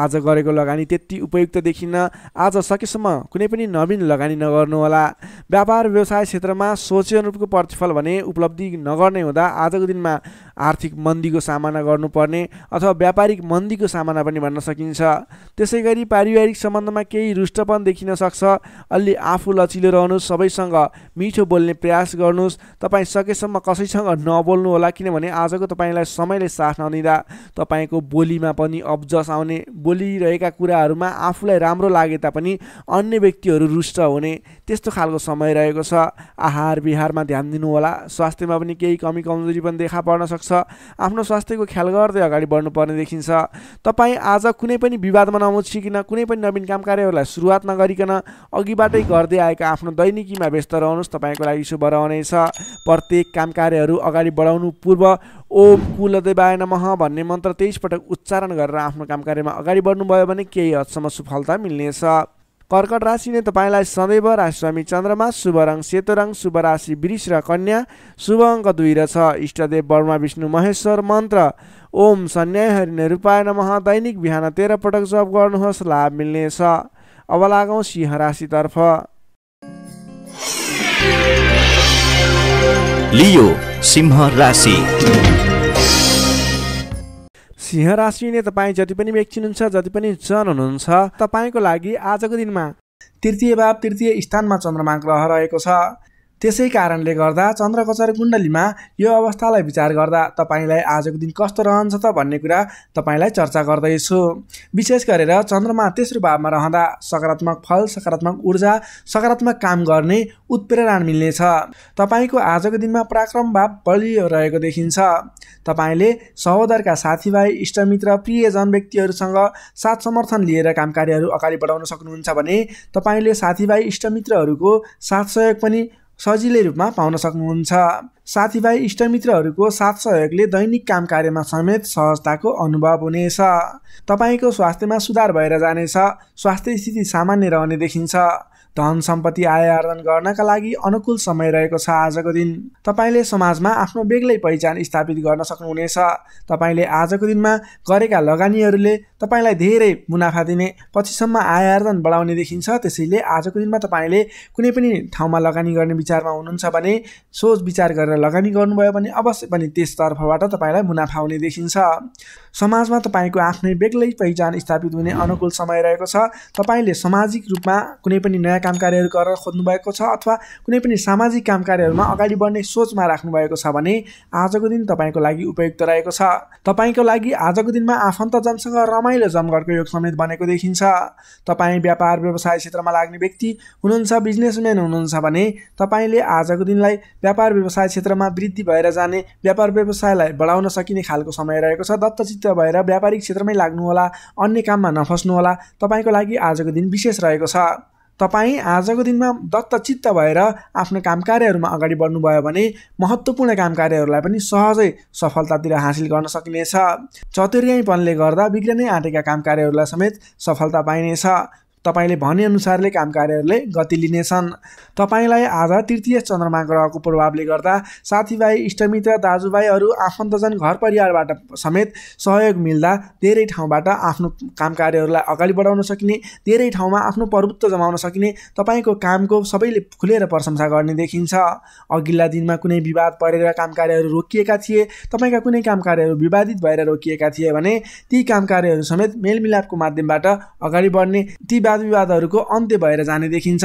आज गरेको लगानी त्यति उपयुक्त देखिन्न आज सकेसम्म कुनै पनि नवीन लगानी नगर्नुहोला व्यापार व्यवसाय क्षेत्रमा अनुरूपको प्रतिफल भने उपलब्धि नगर्ने हुँदा आजको दिनमा आर्थिक मन्दीको सामना गर्नुपर्ने अथवा व्यापारिक मन्दीको सामना पनि भन्न सकिन्छ त्यसै गरी पारिवारिक सम्बन्धमा केही रुष्टपन देखिन सक्छ अलि आफू लचिलो रहनुहोस् सबैसँग मिठो बोल्ने प्रयास गर्नुहोस् तपाईँ सकेसम्म कसैसँग नबोल्नु होला किनभने आजको तपाईँलाई समयले साथ नदिँदा तपाईँको बोलीमा पनि अब्जस आउने बोलिरहेका कुराहरूमा आफूलाई राम्रो लागे तापनि अन्य व्यक्तिहरू रुष्ट हुने त्यस्तो खालको समय रहेको छ आहार विहारमा ध्यान दिनुहोला स्वास्थ्यमा पनि केही कमी कमजोरी पनि देखा पर्न सक्छ सक्छ आफ्नो स्वास्थ्यको ख्याल गर्दै अगाडि बढ्नुपर्ने देखिन्छ तपाईँ आज कुनै पनि विवादमा नमुछिकन कुनै पनि नवीन काम कार्यहरूलाई सुरुवात नगरिकन अघिबाटै गर्दै आएका आफ्नो दैनिकीमा व्यस्त रहनुहोस् तपाईँको लागि शुभ रहनेछ प्रत्येक काम कार्यहरू अगाडि बढाउनु पूर्व ओम कुलदेवाय नमः भन्ने मन्त्र पटक उच्चारण गरेर आफ्नो काम कार्यमा अगाडि बढ्नुभयो भने केही हदसम्म सफलता मिल्नेछ कर्कट राशिले तपाईँलाई सदैव राजस्वामी चन्द्रमा शुभ रङ सेतो रङ शुभ राशि वृष र कन्या शुभ अङ्क दुई र छ इष्टदेव वर्मा विष्णु महेश्वर मन्त्र ओम सन्याय हरिने रूपाय नमः दैनिक बिहान तेह्र पटक जप गर्नुहोस् लाभ मिल्नेछ अब लागौँ सिंह राशितर्फ लियो सिंह राशि सिंह राशि तपाईँ जति पनि व्यक्ति हुनुहुन्छ जति पनि जन हुनुहुन्छ तपाईँको लागि आजको दिनमा तृतीय भाव तृतीय स्थानमा चन्द्रमा ग्रह रहेको छ त्यसै कारणले गर्दा चन्द्रकचर कुण्डलीमा यो अवस्थालाई विचार गर्दा तपाईँलाई आजको दिन कस्तो रहन्छ त भन्ने कुरा तपाईँलाई चर्चा गर्दैछु विशेष गरेर चन्द्रमा तेस्रो भावमा रहँदा सकारात्मक फल सकारात्मक ऊर्जा सकारात्मक काम गर्ने उत्प्रेरणा मिल्नेछ तपाईँको आजको दिनमा पराक्रम भाव बलियो रहेको देखिन्छ तपाईँले सहोदरका साथीभाइ इष्टमित्र प्रियजन व्यक्तिहरूसँग साथ समर्थन लिएर काम कार्यहरू अगाडि बढाउन सक्नुहुन्छ भने तपाईँले साथीभाइ इष्टमित्रहरूको साथ सहयोग पनि सजिलै रूपमा पाउन सक्नुहुन्छ साथीभाइ इष्टमित्रहरूको साथ सहयोगले दैनिक काम कार्यमा समेत सहजताको अनुभव हुनेछ तपाईँको स्वास्थ्यमा सुधार भएर जानेछ स्वास्थ्य स्थिति सामान्य रहने देखिन्छ धन सम्पत्ति आय आर्जन गर्नका लागि अनुकूल समय रहेको छ आजको दिन तपाईँले समाजमा आफ्नो बेग्लै पहिचान स्थापित गर्न सक्नुहुनेछ तपाईँले आजको दिनमा गरेका लगानीहरूले तपाईँलाई धेरै मुनाफा दिने पछिसम्म आय आर्जन बढाउने देखिन्छ त्यसैले आजको दिनमा तपाईँले कुनै पनि ठाउँमा लगानी गर्ने विचारमा हुनुहुन्छ भने सोच विचार गरेर लगानी गर्नुभयो भने अवश्य पनि त्यसतर्फबाट तपाईँलाई मुनाफा हुने देखिन्छ समाजमा तपाईँको आफ्नै बेग्लै पहिचान स्थापित हुने अनुकूल समय रहेको छ तपाईँले सामाजिक रूपमा कुनै पनि नयाँ काम कार्यहरू गरेर खोज्नुभएको छ अथवा कुनै पनि सामाजिक काम कार्यहरूमा अगाडि बढ्ने सोचमा राख्नुभएको छ भने आजको दिन तपाईँको लागि उपयुक्त रहेको छ तपाईँको लागि आजको दिनमा आफन्तजनसँग रमाइलो जमघरको योग समेत बनेको देखिन्छ तपाईँ व्यापार व्यवसाय क्षेत्रमा लाग्ने व्यक्ति हुनुहुन्छ बिजनेसम्यान हुनुहुन्छ भने तपाईँले आजको दिनलाई व्यापार व्यवसाय क्षेत्रमा वृद्धि भएर जाने व्यापार व्यवसायलाई बढाउन सकिने खालको समय रहेको छ दत्तचित चित्त भएर व्यापारिक क्षेत्रमै लाग्नुहोला अन्य काममा नफस्नुहोला तपाईँको लागि आजको दिन विशेष रहेको छ तपाईँ आजको दिनमा दत्तचित्त भएर आफ्नो काम कार्यहरूमा अगाडि बढ्नुभयो भने महत्त्वपूर्ण काम कार्यहरूलाई पनि सहजै सफलतातिर हासिल गर्न सकिनेछ चतुर्याइपनले गर्दा बिग्रिनै आँटेका काम कार्यहरूलाई समेत सफलता पाइनेछ तपाईँले भनेअनुसारले काम कार्यहरूले गति लिनेछन् तपाईँलाई आज तृतीय चन्द्रमा ग्रहको प्रभावले गर्दा साथीभाइ इष्टमित्र दाजुभाइहरू आफन्तजन घर परिवारबाट समेत सहयोग मिल्दा धेरै ठाउँबाट आफ्नो काम कार्यहरूलाई अगाडि बढाउन सकिने धेरै ठाउँमा आफ्नो प्रभुत्व जमाउन सकिने तपाईँको कामको सबैले खुलेर प्रशंसा गर्ने देखिन्छ अघिल्ला दिनमा कुनै विवाद परेर काम कार्यहरू रोकिएका थिए तपाईँका कुनै काम कार्यहरू विवादित भएर रोकिएका थिए भने ती काम कार्यहरू समेत मेलमिलापको माध्यमबाट अगाडि बढ्ने ती वाद विवादहरूको अन्त्य भएर जाने देखिन्छ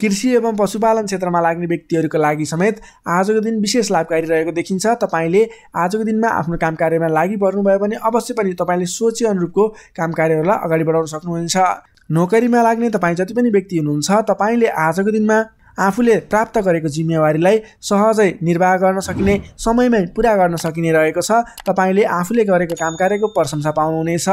कृषि एवं पशुपालन क्षेत्रमा लाग्ने व्यक्तिहरूको लागि समेत आजको दिन विशेष लाभकारी रहेको देखिन्छ तपाईँले आजको दिनमा आफ्नो काम कार्यमा लागि पर्नुभयो भने अवश्य पनि तपाईँले सोचे अनुरूपको काम कार्यहरूलाई अगाडि बढाउन सक्नुहुन्छ नोकरीमा लाग्ने तपाईँ जति पनि व्यक्ति हुनुहुन्छ तपाईँले आजको दिनमा आफूले प्राप्त गरेको जिम्मेवारीलाई सहजै निर्वाह गर्न सकिने समयमै पुरा गर्न सकिने रहेको छ तपाईँले आफूले गरेको काम कार्यको प्रशंसा पाउनुहुनेछ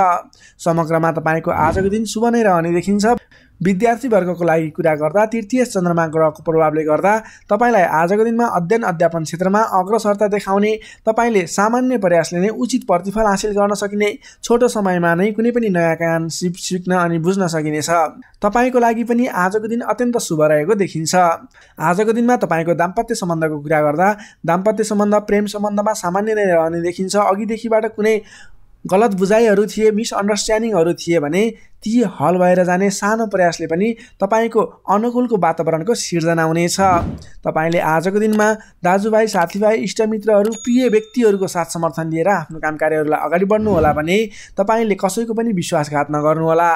समग्रमा तपाईँको आजको दिन शुभ नै रहने देखिन्छ विद्यार्थीवर्गको लागि कुरा गर्दा तृतीय चन्द्रमा ग्रहको प्रभावले गर्दा तपाईँलाई आजको दिनमा अध्ययन अध्यापन क्षेत्रमा अग्रसरता देखाउने तपाईँले सामान्य प्रयासले नै उचित प्रतिफल हासिल गर्न सकिने छोटो समयमा नै कुनै पनि नयाँ काम सिप सिक्न अनि बुझ्न सकिनेछ तपाईँको लागि पनि आजको दिन अत्यन्त शुभ रहेको देखिन्छ आजको दिनमा तपाईँको दाम्पत्य सम्बन्धको कुरा गर्दा दाम्पत्य सम्बन्ध प्रेम सम्बन्धमा सामान्य नै रहने देखिन्छ अघिदेखिबाट कुनै गलत बुझाइहरू थिए मिसअन्डरस्ट्यान्डिङहरू थिए भने ती हल भएर जाने सानो प्रयासले पनि तपाईँको अनुकूलको वातावरणको सिर्जना हुनेछ तपाईँले आजको दिनमा दाजुभाइ साथीभाइ इष्टमित्रहरू प्रिय व्यक्तिहरूको साथ समर्थन लिएर आफ्नो काम कार्यहरूलाई अगाडि बढ्नुहोला भने तपाईँले कसैको पनि विश्वासघात नगर्नुहोला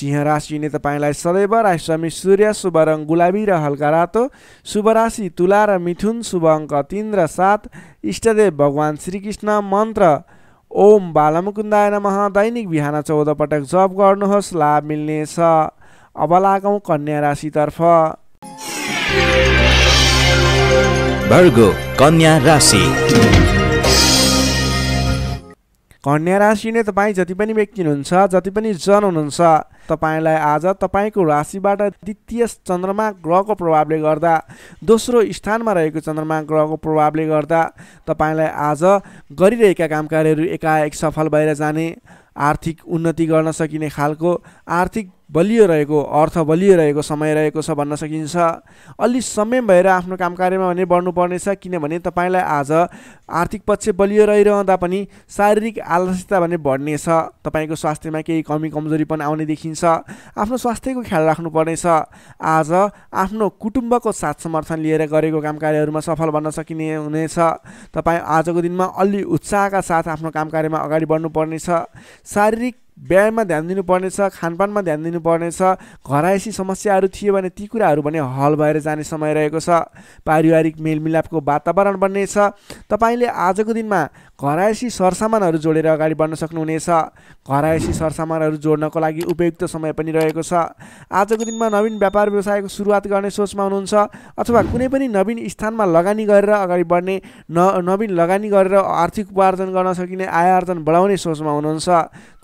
सिंह राशिले तपाईँलाई सदैव राशिस्वामी सूर्य शुभ रङ गुलाबी र हल्का रातो शुभ राशि तुला र मिथुन शुभ अङ्क तिन र सात इष्टदेव भगवान् श्रीकृष्ण मन्त्र ओम बालमुकुन्दाय नमः दैनिक बिहान चौध पटक जप गर्नुहोस् लाभ मिल्नेछ अब लागौँ कन्या राशितर्फ कन्या राशि कन्या राशि नै तपाईँ जति पनि व्यक्ति हुनुहुन्छ जति पनि जन हुनुहुन्छ तपाईँलाई आज तपाईँको राशिबाट द्वितीय चन्द्रमा ग्रहको प्रभावले गर्दा दोस्रो स्थानमा रहेको चन्द्रमा ग्रहको प्रभावले गर्दा तपाईँलाई आज गरिरहेका काम कार्यहरू एकाएक सफल भएर जाने आर्थिक उन्नति गर्न सकिने खालको आर्थिक बलियो रहेको अर्थ बलियो रहेको समय रहेको छ भन्न सकिन्छ अलि समय भएर आफ्नो काम कार्यमा भने बढ्नुपर्नेछ किनभने तपाईँलाई आज आर्थिक पक्ष बलियो रहिरहँदा पनि शारीरिक आलस्यता भने बढ्नेछ तपाईँको स्वास्थ्यमा केही कमी कमजोरी पनि आउने देखिन्छ आफ्नो स्वास्थ्यको ख्याल राख्नुपर्नेछ आज आफ्नो कुटुम्बको साथ समर्थन लिएर गरेको काम कार्यहरूमा सफल बन्न सकिने हुनेछ तपाईँ आजको दिनमा अलि उत्साहका साथ आफ्नो काम कार्यमा अगाडि बढ्नुपर्नेछ शारीरिक व्यायाममा ध्यान दिनुपर्नेछ खानपानमा ध्यान दिनुपर्नेछ घरायसी समस्याहरू थियो भने ती कुराहरू भने हल भएर जाने समय रहेको छ पारिवारिक मेलमिलापको वातावरण बन्नेछ तपाईँले आजको दिनमा घरायसी सरसामानहरू जोडेर अगाडि बढ्न सक्नुहुनेछ घरायसी सरसामानहरू जोड्नको लागि उपयुक्त समय पनि रहेको छ आजको दिनमा नवीन व्यापार व्यवसायको सुरुवात गर्ने सोचमा हुनुहुन्छ अथवा कुनै पनि नवीन स्थानमा लगानी गरेर अगाडि बढ्ने न नवीन लगानी गरेर आर्थिक उपार्जन गर्न सकिने आय आर्जन बढाउने सोचमा हुनुहुन्छ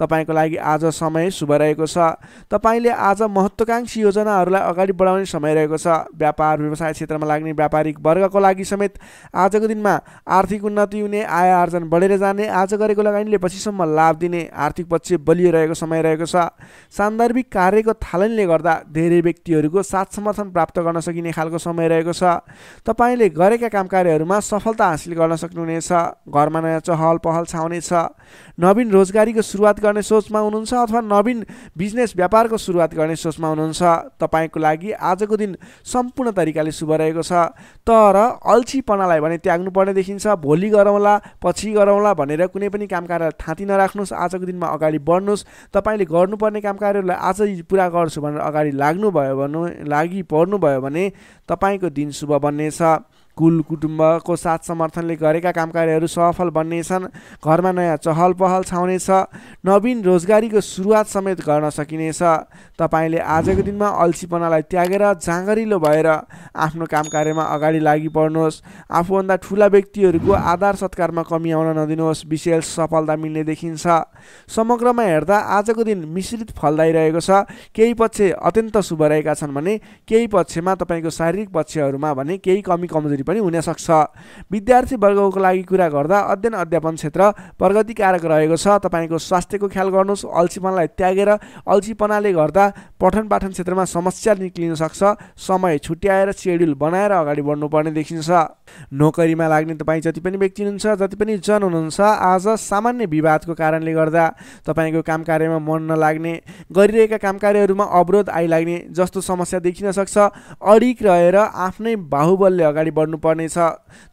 तपाईँको लागि आज समय शुभ रहेको छ तपाईँले आज महत्त्वकाङ्क्षी योजनाहरूलाई अगाडि बढाउने समय रहेको छ व्यापार व्यवसाय क्षेत्रमा लाग्ने व्यापारिक वर्गको लागि समेत आजको दिनमा आर्थिक उन्नति हुने आय आर्जन बढेर जाने आज गरेको लगानीले पछिसम्म लाभ दिने आर्थिक पक्ष बलियो रहेको समय रहेको छ सान्दर्भिक कार्यको थालनीले गर्दा धेरै व्यक्तिहरूको साथ समर्थन प्राप्त गर्न सकिने खालको समय रहेको छ तपाईँले गरेका काम कार्यहरूमा सफलता हासिल गर्न सक्नुहुनेछ घरमा नयाँ चहल पहल छाउनेछ नवीन रोजगारीको सुरुवात गर्ने सोचमा हुनुहुन्छ अथवा नवीन बिजनेस व्यापारको सुरुवात गर्ने सोचमा हुनुहुन्छ तपाईँको लागि आजको दिन सम्पूर्ण तरिकाले शुभ रहेको छ तर अल्छीपनालाई भने त्याग्नुपर्ने देखिन्छ भोलि गरौँला पछि गरौँला भनेर कुनै पनि काम कार्य थाँती नराख्नुहोस् आजको दिनमा अगाडि बढ्नुहोस् तपाईँले गर्नुपर्ने काम कार्यहरूलाई आज पुरा गर्छु भनेर अगाडि लाग्नुभयो भने लागि पढ्नुभयो भने तपाईँको दिन शुभ बन्नेछ कुल कुटुम्बको साथ समर्थनले गरेका काम कार्यहरू सफल बन्नेछन् घरमा नयाँ चहल पहल छाउनेछ नवीन रोजगारीको सुरुवात समेत गर्न सकिनेछ तपाईँले आजको दिनमा अल्छीपनालाई त्यागेर जाँगरिलो भएर आफ्नो काम कार्यमा अगाडि लागि पर्नुहोस् आफूभन्दा ठुला व्यक्तिहरूको आधार सत्कारमा कमी आउन नदिनुहोस् विशेष सफलता मिल्ने देखिन्छ समग्रमा हेर्दा आजको दिन मिश्रित फलदायी रहेको छ केही पक्ष अत्यन्त शुभ रहेका छन् भने केही पक्षमा तपाईँको शारीरिक पक्षहरूमा भने केही कमी कमजोरी पनि हुनसक्छ विद्यार्थीवर्गको लागि कुरा गर्दा अध्ययन अध्यापन क्षेत्र प्रगतिकारक रहेको छ तपाईँको स्वास्थ्यको ख्याल गर्नुहोस् अल्छीपनलाई त्यागेर अल्छीपनाले गर्दा पठन पाठन क्षेत्रमा समस्या निक्लिन सक्छ समय छुट्याएर सेड्युल बनाएर अगाडि बढ्नुपर्ने देखिन्छ नोकरीमा लाग्ने तपाईँ जति पनि व्यक्ति हुनुहुन्छ जति पनि जन हुनुहुन्छ आज सामान्य विवादको कारणले गर्दा तपाईँको काम कार्यमा मन नलाग्ने गरिरहेका काम कार्यहरूमा अवरोध आइलाग्ने जस्तो समस्या देखिन सक्छ अडिक रहेर आफ्नै बाहुबलले अगाडि बढ्नु गर्नुपर्नेछ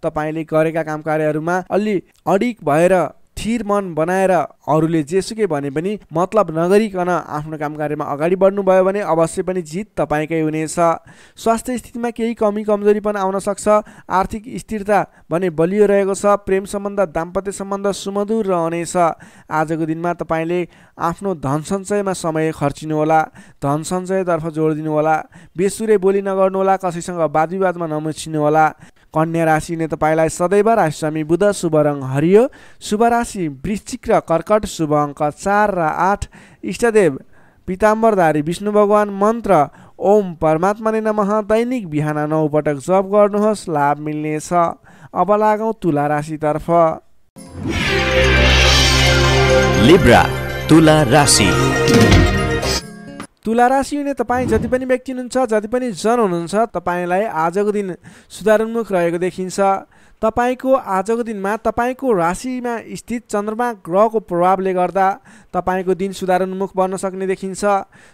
तपाईँले गरेका काम कार्यहरूमा अलि अडिक भएर थिर मन बनाएर अरूले जेसुकै भने पनि मतलब नगरिकन आफ्नो काम कार्यमा अगाडि बढ्नुभयो भने अवश्य पनि जित तपाईँकै हुनेछ स्वास्थ्य स्थितिमा केही कमी कमजोरी पनि आउन सक्छ आर्थिक स्थिरता भने बलियो रहेको छ प्रेम सम्बन्ध दाम्पत्य सम्बन्ध सुमधुर रहनेछ आजको दिनमा तपाईँले आफ्नो धन सञ्चयमा समय खर्चिनुहोला धन सञ्चयतर्फ जोड दिनुहोला बेसुरे बोली नगर्नुहोला कसैसँग वाद विवादमा नमुछिनुहोला कन्या राशिले तपाईँलाई सदैव राशिस्वामी बुध शुभ रङ हरियो शुभ राशि वृश्चिक र कर्कट शुभ अङ्क चार र आठ इष्टदेव पीताम्बरधारी विष्णु भगवान मन्त्र ओम परमात्माले नमः दैनिक बिहान नौ पटक जप गर्नुहोस् लाभ मिल्नेछ अब लागौँ तुला राशितर्फ लिब्रा तुला राशि तुला राशि हुने तपाईँ जति पनि व्यक्ति हुनुहुन्छ जति पनि जन हुनुहुन्छ तपाईँलाई आजको दिन सुधारोन्मुख रहेको देखिन्छ तपाईँको आजको दिनमा तपाईँको राशिमा स्थित चन्द्रमा ग्रहको प्रभावले गर्दा तपाईँको दिन सुधारोन्मुख बन्न सक्ने देखिन्छ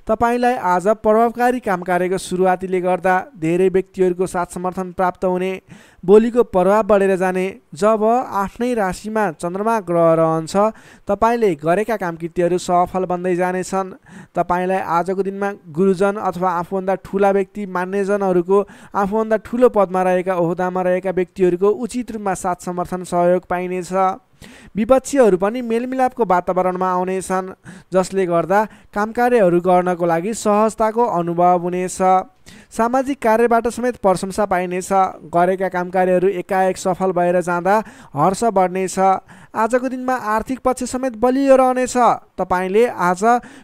तपाईँलाई आज प्रभावकारी काम कार्यको सुरुवातीले गर्दा धेरै व्यक्तिहरूको साथ समर्थन प्राप्त हुने बोलीको प्रभाव बढेर जाने जब आफ्नै राशिमा चन्द्रमा ग्रह रहन्छ तपाईँले गरेका कामकृतिहरू सफल बन्दै जानेछन् तपाईँलाई आजको दिनमा गुरुजन अथवा आफूभन्दा ठुला व्यक्ति मान्यजनहरूको आफूभन्दा ठुलो पदमा रहेका ओहदामा रहेका व्यक्तिहरूको उचित रूपमा साथ समर्थन सहयोग पाइनेछ विपक्षीहरू पनि मेलमिलापको वातावरणमा आउनेछन् जसले गर्दा कामकार्यहरू गर्नको लागि सहजताको अनुभव हुनेछ सामाजिक कार्यबाट समेत प्रशंसा पाइनेछ गरेका कामकार्यहरू एकाएक सफल भएर जाँदा हर्ष बढ्नेछ आजको दिनमा आर्थिक पक्ष समेत बलियो रहनेछ तपाईँले आज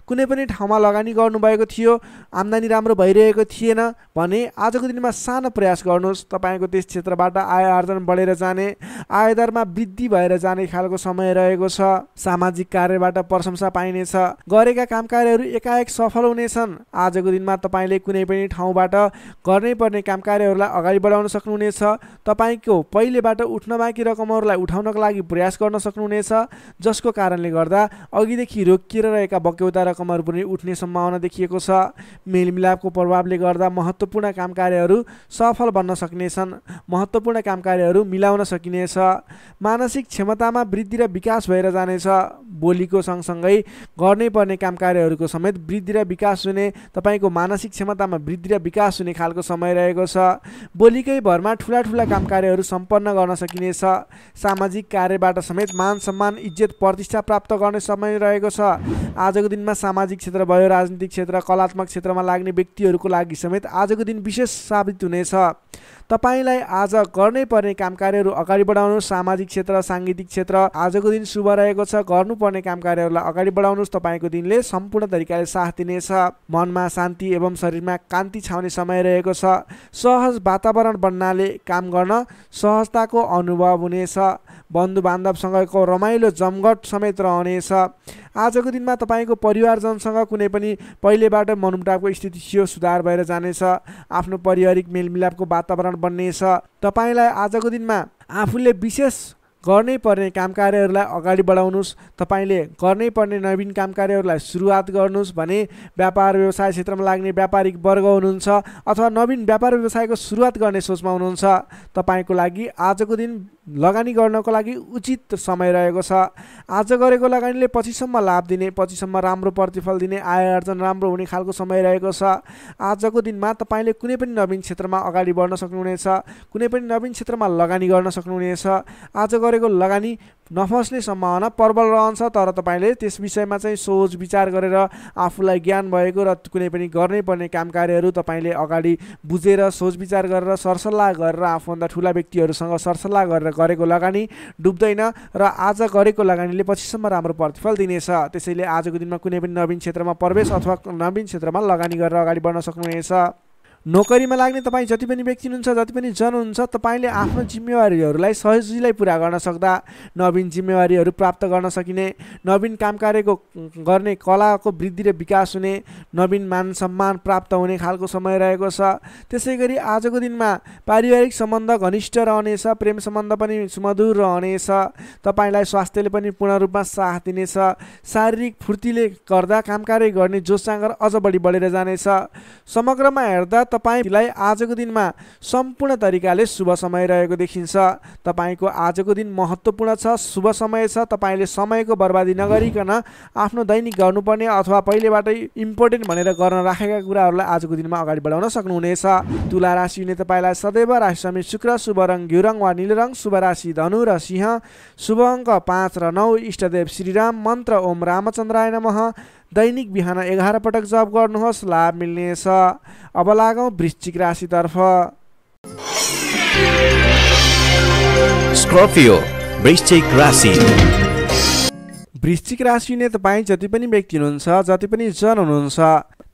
कुनै पनि ठाउँमा लगानी गर्नुभएको थियो आम्दानी राम्रो भइरहेको थिएन भने आजको दिनमा सानो प्रयास गर्नुहोस् तपाईँको त्यस क्षेत्रबाट आय आर्जन बढेर जाने आयदरमा वृद्धि भएर जाने खालको समय रहेको छ सामाजिक कार्यबाट प्रशंसा पाइनेछ गरेका काम कार्यहरू एकाएक सफल हुनेछन् आजको दिनमा तपाईँले कुनै पनि ठाउँबाट गर्नै पर्ने काम कार्यहरूलाई अगाडि बढाउन सक्नुहुनेछ तपाईँको पहिलेबाट उठ्न बाँकी रकमहरूलाई उठाउनको लागि प्रयास गर्नु गर्न सक्नुहुनेछ जसको कारणले गर्दा अघिदेखि रोकिएर रहेका बक्यौता रकमहरू पनि उठ्ने सम्भावना देखिएको छ मेलमिलापको प्रभावले गर्दा महत्त्वपूर्ण काम कार्यहरू सफल बन्न सक्नेछन् महत्त्वपूर्ण काम कार्यहरू मिलाउन सकिनेछ मानसिक क्षमतामा वृद्धि र विकास भएर जानेछ बोलीको सँगसँगै गर्नै पर्ने काम कार्यहरूको समेत वृद्धि र विकास हुने तपाईँको मानसिक क्षमतामा वृद्धि र विकास हुने खालको समय रहेको छ बोलीकै भरमा ठुला ठुला काम कार्यहरू सम्पन्न गर्न सकिनेछ सामाजिक कार्यबाट समेत समेत मान सम्मान इज्जत प्रतिष्ठा प्राप्त गर्ने समय रहेको छ आजको दिनमा सामाजिक क्षेत्र भयो राजनीतिक क्षेत्र कलात्मक क्षेत्रमा लाग्ने व्यक्तिहरूको लागि समेत आजको दिन विशेष साबित हुनेछ तपाईँलाई आज गर्नै पर्ने काम कार्यहरू अगाडि बढाउनु सामाजिक क्षेत्र साङ्गीतिक क्षेत्र आजको दिन शुभ रहेको छ गर्नुपर्ने काम कार्यहरूलाई अगाडि बढाउनुहोस् तपाईँको दिनले सम्पूर्ण तरिकाले साथ दिनेछ मनमा शान्ति एवं शरीरमा कान्ति छाउने समय रहेको छ सहज वातावरण बन्नाले काम गर्न सहजताको अनुभव हुनेछ बन्धु बान्धवसँगको रमाइलो जमघट समेत रहनेछ आजको दिनमा तपाईँको परिवारजनसँग कुनै पनि पहिलेबाट मनमुटावको स्थिति थियो सुधार भएर जानेछ आफ्नो पारिवारिक मेलमिलापको वातावरण बन्नेछ तपाईँलाई आजको दिनमा आफूले विशेष गर्नै पर्ने काम कार्यहरूलाई अगाडि बढाउनुहोस् तपाईँले गर्नै पर्ने नवीन काम कार्यहरूलाई सुरुवात गर्नुहोस् भने व्यापार व्यवसाय क्षेत्रमा लाग्ने व्यापारिक वर्ग हुनुहुन्छ अथवा नवीन व्यापार व्यवसायको सुरुवात गर्ने सोचमा हुनुहुन्छ तपाईँको लागि आजको दिन लगानी गर्नको लागि उचित समय रहेको छ आज गरेको लगानीले पछिसम्म लाभ दिने पछिसम्म राम्रो प्रतिफल दिने आय आर्जन राम्रो हुने खालको समय रहेको छ आजको दिनमा तपाईँले कुनै पनि नवीन क्षेत्रमा अगाडि बढ्न सक्नुहुनेछ कुनै पनि नवीन क्षेत्रमा लगानी गर्न सक्नुहुनेछ आज गरे गरेको लगानी नफस्ने सम्भावना प्रबल रहन्छ तर तपाईँले त्यस विषयमा चाहिँ सोच विचार गरेर आफूलाई ज्ञान भएको र कुनै पनि गर्नै पर्ने काम कार्यहरू तपाईँले अगाडि बुझेर सोच विचार गरेर सरसल्लाह गरेर आफूभन्दा ठुला व्यक्तिहरूसँग सरसल्लाह गरेर गरेको लगानी डुब्दैन र आज गरेको लगानीले पछिसम्म राम्रो प्रतिफल दिनेछ त्यसैले आजको दिनमा कुनै पनि नवीन क्षेत्रमा प्रवेश अथवा नवीन क्षेत्रमा लगानी गरेर अगाडि बढ्न सक्नुहुनेछ नोकरीमा लाग्ने तपाईँ जति पनि व्यक्ति हुनुहुन्छ जति पनि जन हुनुहुन्छ तपाईँले आफ्नो जिम्मेवारीहरूलाई सहजिलै पुरा गर्न सक्दा नवीन जिम्मेवारीहरू प्राप्त गर्न सकिने नवीन काम कार्यको गर्ने कलाको वृद्धि र विकास हुने नवीन मान सम्मान प्राप्त हुने खालको समय रहेको छ त्यसै गरी आजको दिनमा पारिवारिक सम्बन्ध घनिष्ठ रहनेछ प्रेम सम्बन्ध पनि सुमधुर रहनेछ तपाईँलाई स्वास्थ्यले पनि पूर्ण रूपमा साथ दिनेछ शारीरिक फुर्तीले गर्दा काम कार्य गर्ने जोसाँगर अझ बढी बढेर जानेछ समग्रमा हेर्दा तपाईँलाई आजको दिनमा सम्पूर्ण तरिकाले शुभ समय रहेको देखिन्छ तपाईँको आजको दिन महत्त्वपूर्ण छ शुभ समय छ तपाईँले समयको बर्बादी नगरिकन आफ्नो दैनिक गर्नुपर्ने अथवा पहिलेबाटै इम्पोर्टेन्ट भनेर गर्न राखेका कुराहरूलाई आजको दिनमा अगाडि बढाउन सक्नुहुनेछ तुला राशिले तपाईँलाई सदैव राशि समय शुक्र शुभ रङ घिउ रङ वा रङ शुभ राशि धनु र सिंह शुभ अङ्क पाँच र नौ इष्टदेव श्रीराम मन्त्र ओम रामचन्द्राय नमः दैनिक बिहान एघार पटक जप गर्नुहोस् लाभ मिल्नेछ अब लागौँ वृश्चिक राशितर्फ स्कर्पियो वृश्चिक राशि वृश्चिक राशि हुने तपाईँ जति पनि व्यक्ति हुनुहुन्छ जति पनि जन हुनुहुन्छ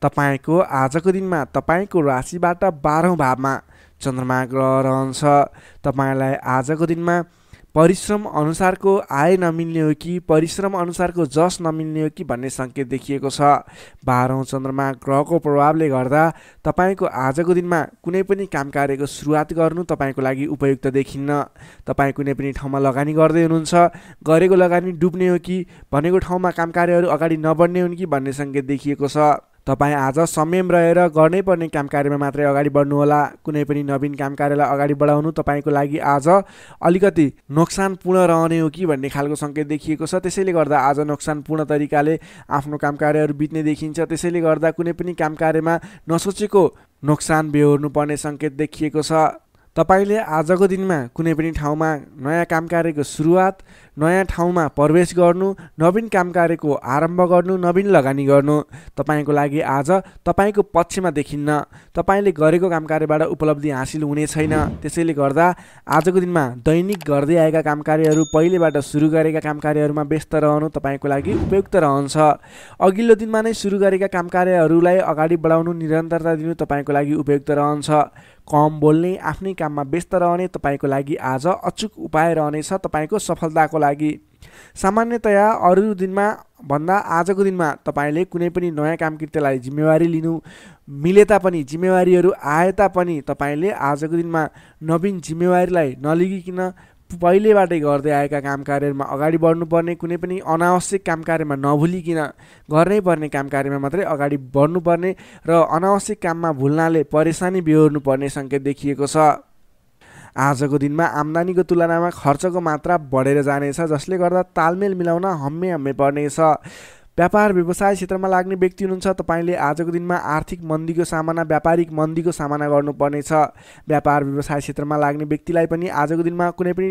तपाईँको आजको दिनमा तपाईँको राशिबाट बाह्रौँ भावमा चन्द्रमा ग्रह रहन्छ तपाईँलाई आजको दिनमा परिश्रम अनुसारको आय नमिल्ने हो कि परिश्रम अनुसारको जस नमिल्ने हो कि भन्ने सङ्केत देखिएको छ बाह्रौँ चन्द्रमा ग्रहको प्रभावले गर्दा तपाईँको आजको दिनमा कुनै पनि काम कार्यको सुरुवात गर्नु तपाईँको लागि उपयुक्त देखिन्न तपाईँ कुनै पनि ठाउँमा लगानी गर्दै हुनुहुन्छ गरेको लगानी डुब्ने हो कि भनेको ठाउँमा काम कार्यहरू अगाडि नबढ्ने हुन् कि भन्ने सङ्केत देखिएको छ तपाईँ आज संयम रहेर गर्नै पर्ने काम कार्यमा मात्रै अगाडि बढ्नुहोला कुनै पनि नवीन काम कार्यलाई अगाडि बढाउनु तपाईँको लागि आज अलिकति नोक्सानपूर्ण रहने हो कि भन्ने खालको सङ्केत देखिएको छ त्यसैले गर्दा आज नोक्सानपूर्ण तरिकाले आफ्नो काम कार्यहरू बित्ने देखिन्छ त्यसैले गर्दा कुनै पनि काम कार्यमा नसोचेको नोक्सान बेहोर्नुपर्ने सङ्केत देखिएको छ तपाईँले आजको दिनमा कुनै पनि ठाउँमा नयाँ काम कार्यको सुरुवात नयाँ ठाउँमा प्रवेश गर्नु नवीन काम कार्यको आरम्भ गर्नु नवीन लगानी गर्नु तपाईँको लागि आज तपाईँको पक्षमा देखिन्न तपाईँले गरेको काम कार्यबाट उपलब्धि हासिल हुने छैन त्यसैले गर्दा आजको दिनमा दैनिक गर्दै आएका काम कार्यहरू पहिलेबाट सुरु गरेका काम कार्यहरूमा व्यस्त रहनु तपाईँको लागि उपयुक्त रहन्छ अघिल्लो दिनमा नै सुरु गरेका काम कार्यहरूलाई अगाडि बढाउनु निरन्तरता दिनु तपाईँको लागि उपयुक्त रहन्छ कम बोल्ने आफ्नै काममा व्यस्त रहने तपाईँको लागि आज अचुक उपाय रहनेछ तपाईँको सफलताको लागि सामान्यतया अरू दिनमा भन्दा आजको दिनमा तपाईँले कुनै पनि नयाँ काम कृत्यलाई जिम्मेवारी लिनु मिले तापनि जिम्मेवारीहरू आए तापनि तपाईँले आजको दिनमा नवीन जिम्मेवारीलाई नलिगिकन पहिलेबाटै गर्दै आएका काम कार्यमा अगाडि बढ्नुपर्ने कुनै पनि अनावश्यक काम कार्यमा नभुलिकन गर्नै पर्ने काम कार्यमा मात्रै अगाडि बढ्नुपर्ने र अनावश्यक काममा भुल्नाले परेसानी बिहोर्नुपर्ने सङ्केत देखिएको छ आजको दिनमा आम्दानीको तुलनामा खर्चको मात्रा बढेर जानेछ जसले गर्दा तालमेल मिलाउन हम्मे हम्मे पर्नेछ व्यापार व्यवसाय क्षेत्रमा लाग्ने व्यक्ति हुनुहुन्छ तपाईँले आजको दिनमा आर्थिक मन्दीको सामना व्यापारिक मन्दीको सामना गर्नुपर्नेछ व्यापार व्यवसाय क्षेत्रमा लाग्ने व्यक्तिलाई पनि आजको दिनमा कुनै पनि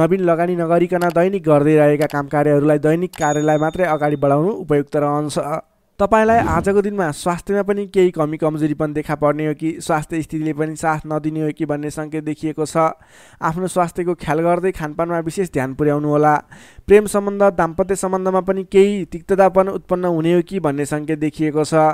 नवीन लगानी नगरिकन दैनिक गर्दै रहेका काम कार्यहरूलाई दैनिक कार्यलाई मात्रै अगाडि बढाउनु उपयुक्त रहन्छ तपाईँलाई आजको दिनमा स्वास्थ्यमा पनि केही कमी कमजोरी पनि देखा पर्ने हो कि स्वास्थ्य स्थितिले पनि साथ नदिने हो कि भन्ने सङ्केत देखिएको छ आफ्नो स्वास्थ्यको ख्याल गर्दै खानपानमा विशेष ध्यान पुर्याउनु होला प्रेम सम्बन्ध दाम्पत्य सम्बन्धमा पनि केही तिक्ततापन उत्पन्न हुने हो कि भन्ने सङ्केत देखिएको छ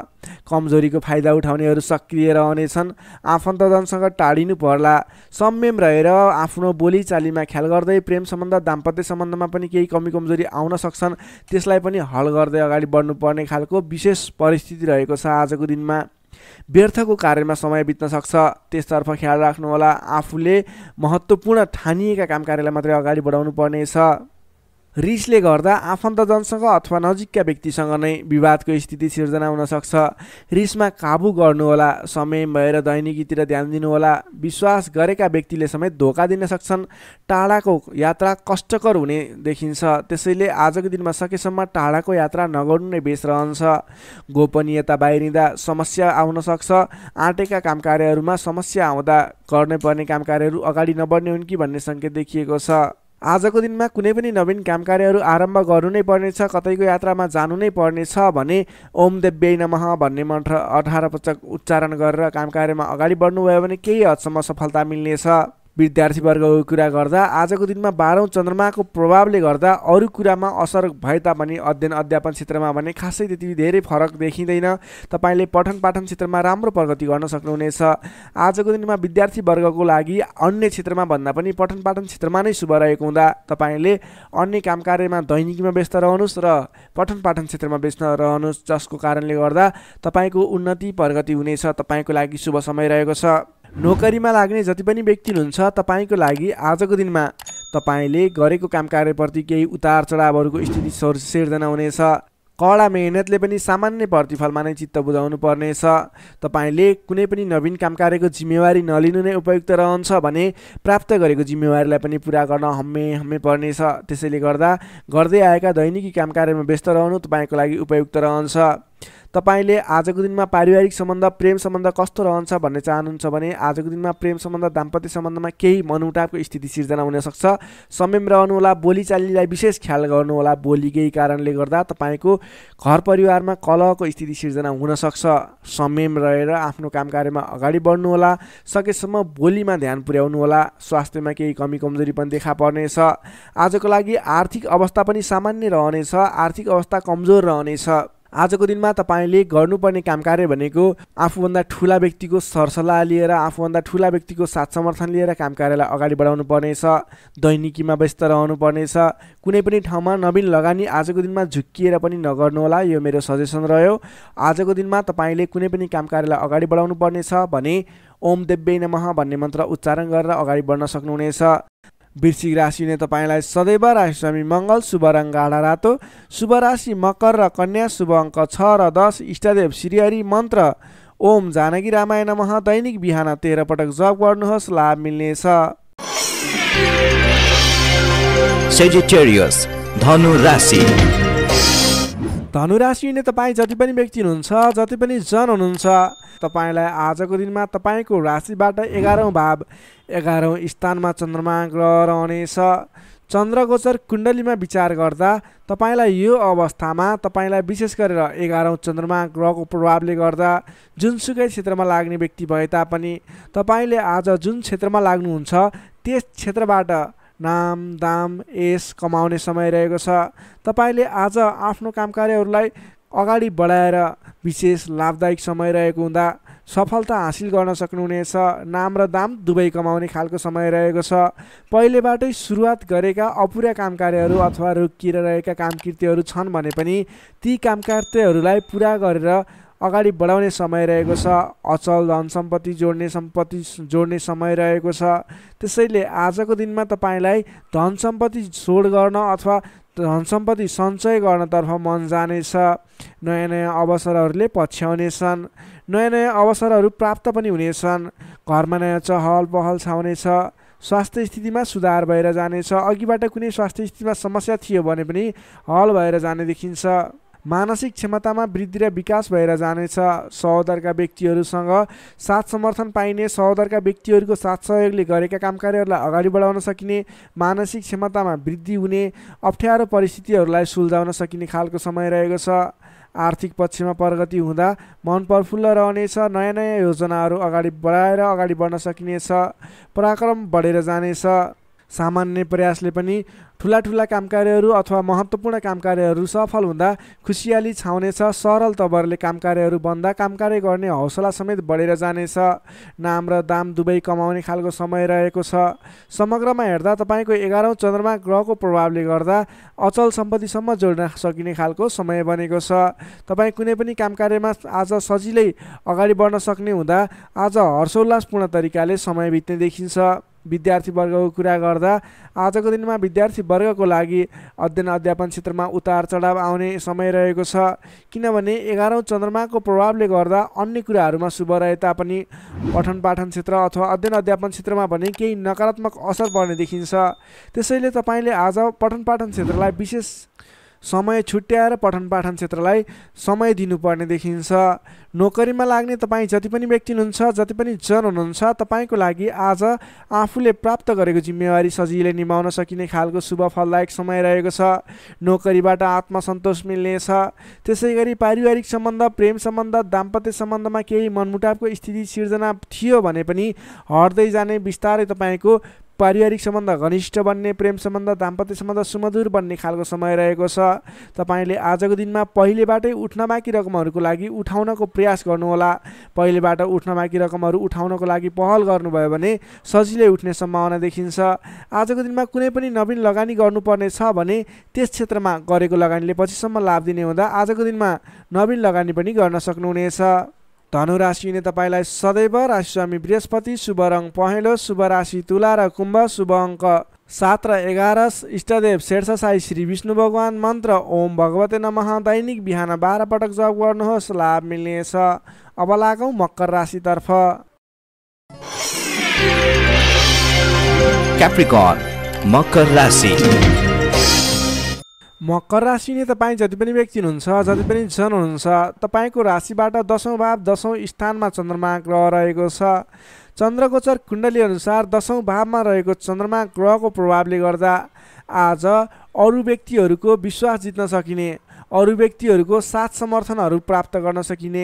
कमजोरीको फाइदा उठाउनेहरू सक्रिय रहनेछन् आफन्तजनसँग टाढिनु पर्ला संयम रहेर आफ्नो बोलीचालीमा ख्याल गर्दै प्रेम सम्बन्ध दाम्पत्य सम्बन्धमा पनि केही कमी कमजोरी आउन सक्छन् त्यसलाई पनि हल गर्दै अगाडि बढ्नुपर्ने खालको विशेष परिस्थिति रहेको छ आजको दिनमा व्यर्थको कार्यमा समय बित्न सक्छ त्यसतर्फ ख्याल राख्नुहोला आफूले महत्त्वपूर्ण ठानिएका काम कार्यलाई मात्रै अगाडि बढाउनु पर्नेछ रिसले गर्दा आफन्तजनसँग अथवा नजिकका व्यक्तिसँग नै विवादको स्थिति सिर्जना हुन सक्छ रिसमा काबु गर्नुहोला समय भएर दैनिकीतिर ध्यान दिनुहोला विश्वास गरेका व्यक्तिले समेत धोका दिन सक्छन् टाढाको यात्रा कष्टकर हुने देखिन्छ त्यसैले आजको दिनमा सकेसम्म टाढाको यात्रा नगर्नु नै बेस रहन्छ गोपनीयता बाहिरिँदा समस्या आउन सक्छ आँटेका काम कार्यहरूमा समस्या आउँदा गर्नै पर्ने काम कार्यहरू अगाडि नबढ्ने हुन् कि भन्ने सङ्केत देखिएको छ आजको दिनमा कुनै पनि नवीन काम कार्यहरू आरम्भ गर्नु नै पर्नेछ कतैको यात्रामा जानु नै पर्नेछ भने ओम देव्य नमः भन्ने मन्त्र अठार पटक उच्चारण गरेर काम कार्यमा अगाडि बढ्नुभयो भने केही हदसम्म सफलता मिल्नेछ विद्यार्थीवर्गको कुरा गर्दा आजको दिनमा बाह्रौँ चन्द्रमाको प्रभावले गर्दा अरू कुरामा असर भए तापनि अध्ययन अध्यापन क्षेत्रमा भने खासै त्यति धेरै फरक देखिँदैन तपाईँले पठन पाठन क्षेत्रमा राम्रो प्रगति गर्न सक्नुहुनेछ आजको दिनमा विद्यार्थीवर्गको लागि अन्य क्षेत्रमा भन्दा पनि पठन पाठन क्षेत्रमा नै शुभ रहेको हुँदा तपाईँले अन्य काम कार्यमा दैनिकीमा व्यस्त रहनुहोस् र पठन पाठन क्षेत्रमा व्यस्त रहनुहोस् जसको कारणले गर्दा तपाईँको उन्नति प्रगति हुनेछ तपाईँको लागि शुभ समय रहेको छ नोकरीमा लाग्ने जति पनि व्यक्ति हुनुहुन्छ तपाईँको लागि आजको दिनमा तपाईँले गरेको काम कार्यप्रति केही उतार चढावहरूको स्थिति सिर्जना हुनेछ कडा मेहनतले पनि सामान्य प्रतिफलमा नै चित्त बुझाउनु पर्नेछ तपाईँले कुनै पनि नवीन काम कार्यको जिम्मेवारी नलिनु नै उपयुक्त रहन्छ भने प्राप्त गरेको जिम्मेवारीलाई पनि पुरा गर्न हम्मे हम्मे पर्नेछ त्यसैले गर्दा गर्दै आएका दैनिकी काम कार्यमा व्यस्त रहनु तपाईँको लागि उपयुक्त रहन्छ तपाईँले आजको दिनमा पारिवारिक सम्बन्ध प्रेम सम्बन्ध कस्तो रहन्छ भन्ने चाहनुहुन्छ भने आजको दिनमा प्रेम सम्बन्ध दाम्पत्य सम्बन्धमा केही मनमुटावको स्थिति सिर्जना हुनसक्छ संयम रहनुहोला बोलीचालीलाई विशेष ख्याल गर्नुहोला बोली केही कारणले गर्दा तपाईँको घर परिवारमा कलहको स्थिति सिर्जना हुनसक्छ संयम रहेर आफ्नो काम कार्यमा अगाडि बढ्नुहोला सकेसम्म बोलीमा ध्यान पुर्याउनुहोला स्वास्थ्यमा केही कमी कमजोरी पनि देखा पर्नेछ आजको लागि आर्थिक अवस्था पनि सामान्य रहनेछ आर्थिक अवस्था कमजोर रहनेछ आजको दिनमा तपाईँले गर्नुपर्ने काम कार्य भनेको आफूभन्दा ठुला व्यक्तिको सरसल्लाह लिएर आफूभन्दा ठुला व्यक्तिको साथ समर्थन लिएर काम कार्यलाई अगाडि बढाउनु पर्नेछ दैनिकीमा व्यस्त रहनु पर्नेछ कुनै पनि ठाउँमा नवीन लगानी आजको दिनमा झुक्किएर पनि नगर्नुहोला यो मेरो सजेसन रह्यो आजको दिनमा तपाईँले कुनै पनि काम कार्यलाई अगाडि बढाउनु पर्नेछ भने ओम देव्य नमः भन्ने मन्त्र उच्चारण गरेर अगाडि बढ्न सक्नुहुनेछ वृश्चिक राशि तपाईँलाई सदैव स्वामी मङ्गल शुभ रङ गाढा रातो शुभ राशि मकर र कन्या शुभ अङ्क छ र दस इष्टदेव श्रीहरी मन्त्र ओम जानकी रामायण मह दैनिक बिहान तेह्र पटक जप गर्नुहोस् लाभ मिल्नेछ धनु राशि धनु तपाईँ जति पनि व्यक्ति हुनुहुन्छ जति पनि जन हुनुहुन्छ तपाईँलाई आजको दिनमा तपाईँको राशिबाट एघारौँ भाव एघारौँ स्थानमा चन्द्रमा ग्रह रहनेछ चन्द्रगोचर कुण्डलीमा विचार गर्दा तपाईँलाई यो अवस्थामा तपाईँलाई विशेष गरेर एघारौँ चन्द्रमा ग्रहको प्रभावले गर्दा जुनसुकै क्षेत्रमा लाग्ने व्यक्ति भए तापनि तपाईँले आज जुन क्षेत्रमा लाग्नुहुन्छ त्यस क्षेत्रबाट नाम दाम यस कमाउने समय रहेको छ तपाईँले आज आफ्नो काम कार्यहरूलाई अगाडि बढाएर विशेष लाभदायक समय रहेको हुँदा सफलता हासिल गर्न सक्नुहुनेछ नाम र दाम दुवै कमाउने खालको समय रहेको छ पहिलेबाटै सुरुवात गरेका अपुरा काम कार्यहरू अथवा रोकिएर रहेका कामकृतिहरू छन् भने पनि ती कामकार्यहरूलाई पुरा गरेर अगाडि बढाउने समय रहेको छ अचल धन सम्पत्ति जोड्ने सम्पत्ति जोड्ने समय रहेको छ त्यसैले आजको दिनमा तपाईँलाई धन सम्पत्ति सोड गर्न अथवा धन सम्पत्ति सञ्चय गर्नतर्फ मन जानेछ नयाँ नयाँ अवसरहरूले पछ्याउनेछन् नयाँ नयाँ अवसरहरू प्राप्त पनि हुनेछन् घरमा नयाँ चहल पहल छाउनेछ स्वास्थ्य स्थितिमा सुधार भएर जानेछ अघिबाट कुनै स्वास्थ्य स्थितिमा समस्या थियो भने पनि हल भएर जाने देखिन्छ मानसिक क्षमतामा वृद्धि र विकास भएर जानेछ सहोदरका व्यक्तिहरूसँग साथ समर्थन पाइने सहोदरका व्यक्तिहरूको साथ सहयोगले गरेका काम कार्यहरूलाई अगाडि बढाउन सकिने मानसिक क्षमतामा वृद्धि हुने अप्ठ्यारो परिस्थितिहरूलाई सुल्झाउन सकिने खालको समय रहेको छ आर्थिक पक्षमा प्रगति हुँदा मन प्रफुल्ल रहनेछ नयाँ नयाँ योजनाहरू अगाडि बढाएर अगाडि बढ्न सकिनेछ पराक्रम बढेर जानेछ सामान्य प्रयासले पनि ठुला ठुला काम कार्यहरू अथवा महत्त्वपूर्ण काम कार्यहरू सफल हुँदा खुसियाली छाउनेछ सरल तवरले कार्यहरू बन्दा काम कार्य गर्ने हौसला समेत बढेर जानेछ नाम र दाम दुवै कमाउने खालको समय रहेको छ समग्रमा हेर्दा तपाईँको एघारौँ चन्द्रमा ग्रहको प्रभावले गर्दा अचल सम्पत्तिसम्म जोड्न सकिने खालको समय बनेको छ तपाईँ कुनै पनि काम कार्यमा आज सजिलै अगाडि बढ्न सक्ने हुँदा आज हर्षोल्लासपूर्ण तरिकाले समय बित्ने देखिन्छ विद्यार्थीवर्गको कुरा गर्दा आजको दिनमा विद्यार्थीवर्गको लागि अध्ययन अध्यापन क्षेत्रमा उतार चढाव आउने समय रहेको छ किनभने एघारौँ चन्द्रमाको प्रभावले गर्दा अन्य कुराहरूमा शुभ रहे तापनि पठन पाठन क्षेत्र अथवा अध्ययन अध्यापन क्षेत्रमा भने केही नकारात्मक असर पर्ने देखिन्छ त्यसैले तपाईँले आज पठन पाठन क्षेत्रलाई विशेष समय छुट्याएर पठन पाठन क्षेत्रलाई समय दिनुपर्ने देखिन्छ नोकरीमा लाग्ने तपाईँ जति पनि व्यक्ति हुनुहुन्छ जति पनि जन हुनुहुन्छ तपाईँको लागि आज आफूले प्राप्त गरेको जिम्मेवारी सजिलै निभाउन सकिने खालको शुभ फलदायक समय रहेको छ नोकरीबाट आत्मसन्तोष मिल्नेछ त्यसै गरी पारिवारिक सम्बन्ध प्रेम सम्बन्ध दाम्पत्य सम्बन्धमा केही मनमुटावको स्थिति सिर्जना थियो भने पनि हट्दै जाने बिस्तारै तपाईँको पारिवारिक सम्बन्ध घनिष्ठ बन्ने प्रेम सम्बन्ध दाम्पत्य सम्बन्ध सुमधुर बन्ने खालको समय रहेको छ तपाईँले आजको दिनमा पहिलेबाटै उठ्न बाँकी रकमहरूको लागि उठाउनको प्रयास गर्नुहोला पहिलेबाट उठ्न बाँकी रकमहरू उठाउनको लागि पहल गर्नुभयो भने सजिलै उठ्ने सम्भावना देखिन्छ आजको दिनमा कुनै पनि नवीन लगानी गर्नुपर्ने छ भने त्यस क्षेत्रमा गरेको लगानीले पछिसम्म लाभ दिने हुँदा आजको दिनमा नवीन लगानी पनि गर्न सक्नुहुनेछ धनु राशिले तपाईँलाई सदैव स्वामी बृहस्पति शुभ रङ पहेँलो शुभ राशि तुला र कुम्भ शुभ अङ्क सात र एघार इष्टदेव साई श्री विष्णु भगवान मन्त्र ओम भगवते नमः दैनिक बिहान बाह्र पटक जप गर्नुहोस् लाभ मिल्नेछ अब लागौँ मकर राशितर्फ मकर राशि मकर राशिले तपाईँ जति पनि व्यक्ति हुनुहुन्छ जति पनि जन हुनुहुन्छ तपाईँको राशिबाट दसौँ भाव दसौँ स्थानमा चन्द्रमा ग्रह रहेको छ चन्द्रगोचर कुण्डली अनुसार दसौँ भावमा रहेको चन्द्रमा ग्रहको प्रभावले गर्दा आज अरू व्यक्तिहरूको विश्वास जित्न सकिने अरू व्यक्तिहरूको साथ समर्थनहरू प्राप्त गर्न सकिने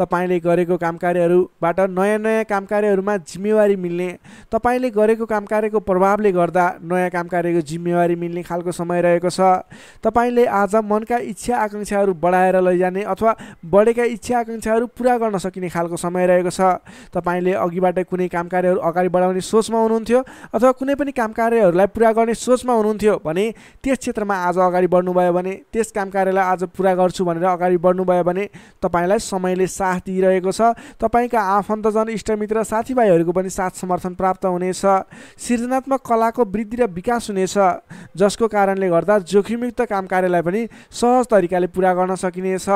तपाईँले गरेको कामकार्यहरूबाट नयाँ नयाँ कामकार्यहरूमा जिम्मेवारी मिल्ने तपाईँले गरेको कामकार्यको प्रभावले गर्दा नयाँ कामकार्यको जिम्मेवारी मिल्ने खालको समय रहेको छ तपाईँले आज मनका इच्छा आकाङ्क्षाहरू बढाएर लैजाने अथवा बढेका इच्छा आकाङ्क्षाहरू पुरा गर्न सकिने खालको समय रहेको छ तपाईँले अघिबाट कुनै कामकार्यहरू अगाडि बढाउने सोचमा हुनुहुन्थ्यो अथवा कुनै पनि कामकार्यहरूलाई पुरा गर्ने सोचमा हुनुहुन्थ्यो भने त्यस क्षेत्रमा आज अगाडि बढ्नुभयो भने त्यस कामकार्यलाई आज पुरा गर्छु भनेर अगाडि बढ्नुभयो भने तपाईँलाई समयले साथ दिइरहेको छ तपाईँका आफन्तजन इष्टमित्र साथीभाइहरूको पनि साथ समर्थन प्राप्त हुनेछ सृजनात्मक कलाको वृद्धि र विकास हुनेछ जसको कारणले गर्दा जोखिमयुक्त काम कार्यलाई पनि सहज तरिकाले पुरा गर्न सकिनेछ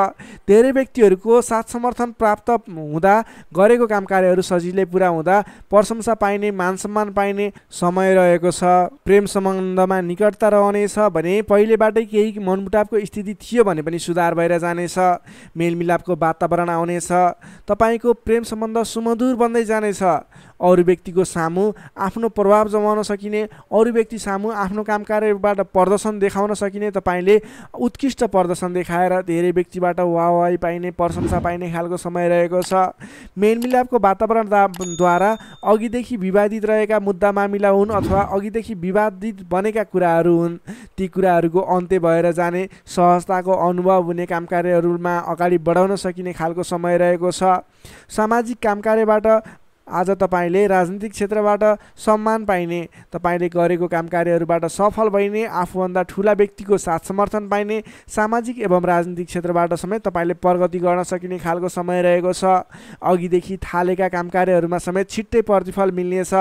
धेरै व्यक्तिहरूको साथ समर्थन प्राप्त हुँदा गरेको काम कार्यहरू सजिलै पुरा हुँदा प्रशंसा पाइने मान सम्मान पाइने समय रहेको छ प्रेम सम्बन्धमा निकटता रहनेछ भने पहिलेबाटै केही मनमुटावको स्थिति थियो भने पनि सुधार भएर जानेछ मेलमिलापको वातावरण आउनेछ तपाईँको प्रेम सम्बन्ध सुमधुर बन्दै जानेछ अरू व्यक्तिको सामु आफ्नो प्रभाव जमाउन सकिने अरू व्यक्ति सामु आफ्नो काम कार्यबाट प्रदर्शन देखाउन सकिने तपाईँले उत्कृष्ट प्रदर्शन देखाएर धेरै व्यक्तिबाट वाहवाही पाइने प्रशंसा पाइने खालको समय रहेको छ मेलमिलापको वातावरणद्वारा अघिदेखि विवादित रहेका मुद्दा मामिला हुन् अथवा अघिदेखि विवादित बनेका कुराहरू हुन् ती कुराहरूको अन्त्य भएर जाने सहजताको अनुभव हुने काम कार्यहरूमा अगाडि बढाउन सकिने खालको समय रहेको छ सामाजिक काम कार्यबाट आज तपाईँले राजनीतिक क्षेत्रबाट सम्मान पाइने तपाईँले गरेको काम कार्यहरूबाट सफल भइने आफूभन्दा ठुला व्यक्तिको साथ समर्थन पाइने सामाजिक एवं राजनीतिक क्षेत्रबाट समेत तपाईँले प्रगति गर्न सकिने खालको समय रहेको छ अघिदेखि थालेका काम कार्यहरूमा समेत छिट्टै प्रतिफल मिल्नेछ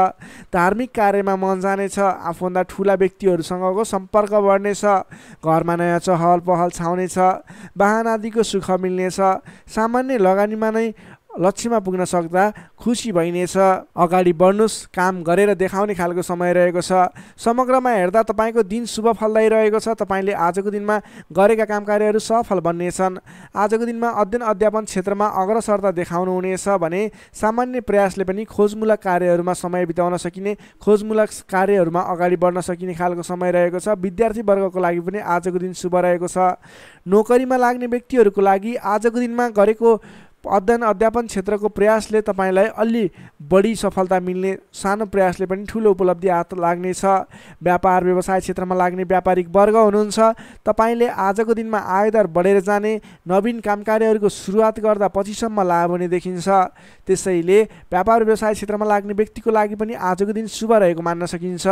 धार्मिक कार्यमा मन जानेछ आफूभन्दा ठुला व्यक्तिहरूसँगको सम्पर्क बढ्नेछ घरमा नयाँ चहल पहल छाउनेछ वाहन आदिको सुख मिल्नेछ सामान्य लगानीमा नै लक्ष्यमा पुग्न सक्दा खुसी भइनेछ अगाडि बढ्नुहोस् काम गरेर देखाउने खालको समय रहेको छ समग्रमा हेर्दा तपाईँको दिन शुभ फलदायी रहेको छ तपाईँले आजको दिनमा गरेका काम कार्यहरू सफल बन्नेछन् आजको दिनमा अध्ययन अध्यापन क्षेत्रमा अग्रसरता देखाउनुहुनेछ भने सामान्य प्रयासले पनि खोजमूलक कार्यहरूमा समय बिताउन सकिने खोजमूलक कार्यहरूमा अगाडि बढ्न सकिने खालको समय रहेको छ विद्यार्थीवर्गको लागि पनि आजको दिन शुभ रहेको छ नोकरीमा लाग्ने व्यक्तिहरूको लागि आजको दिनमा गरेको अध्ययन अध्यापन क्षेत्रको प्रयासले तपाईँलाई अलि बढी सफलता मिल्ने सानो प्रयासले पनि ठुलो उपलब्धि हात लाग्नेछ व्यापार व्यवसाय क्षेत्रमा लाग्ने व्यापारिक वर्ग हुनुहुन्छ तपाईँले आजको दिनमा आयदर बढेर जाने नवीन काम कार्यहरूको सुरुवात गर्दा पछिसम्म लाभ हुने देखिन्छ त्यसैले व्यापार व्यवसाय क्षेत्रमा लाग्ने व्यक्तिको लागि पनि आजको दिन शुभ रहेको मान्न सकिन्छ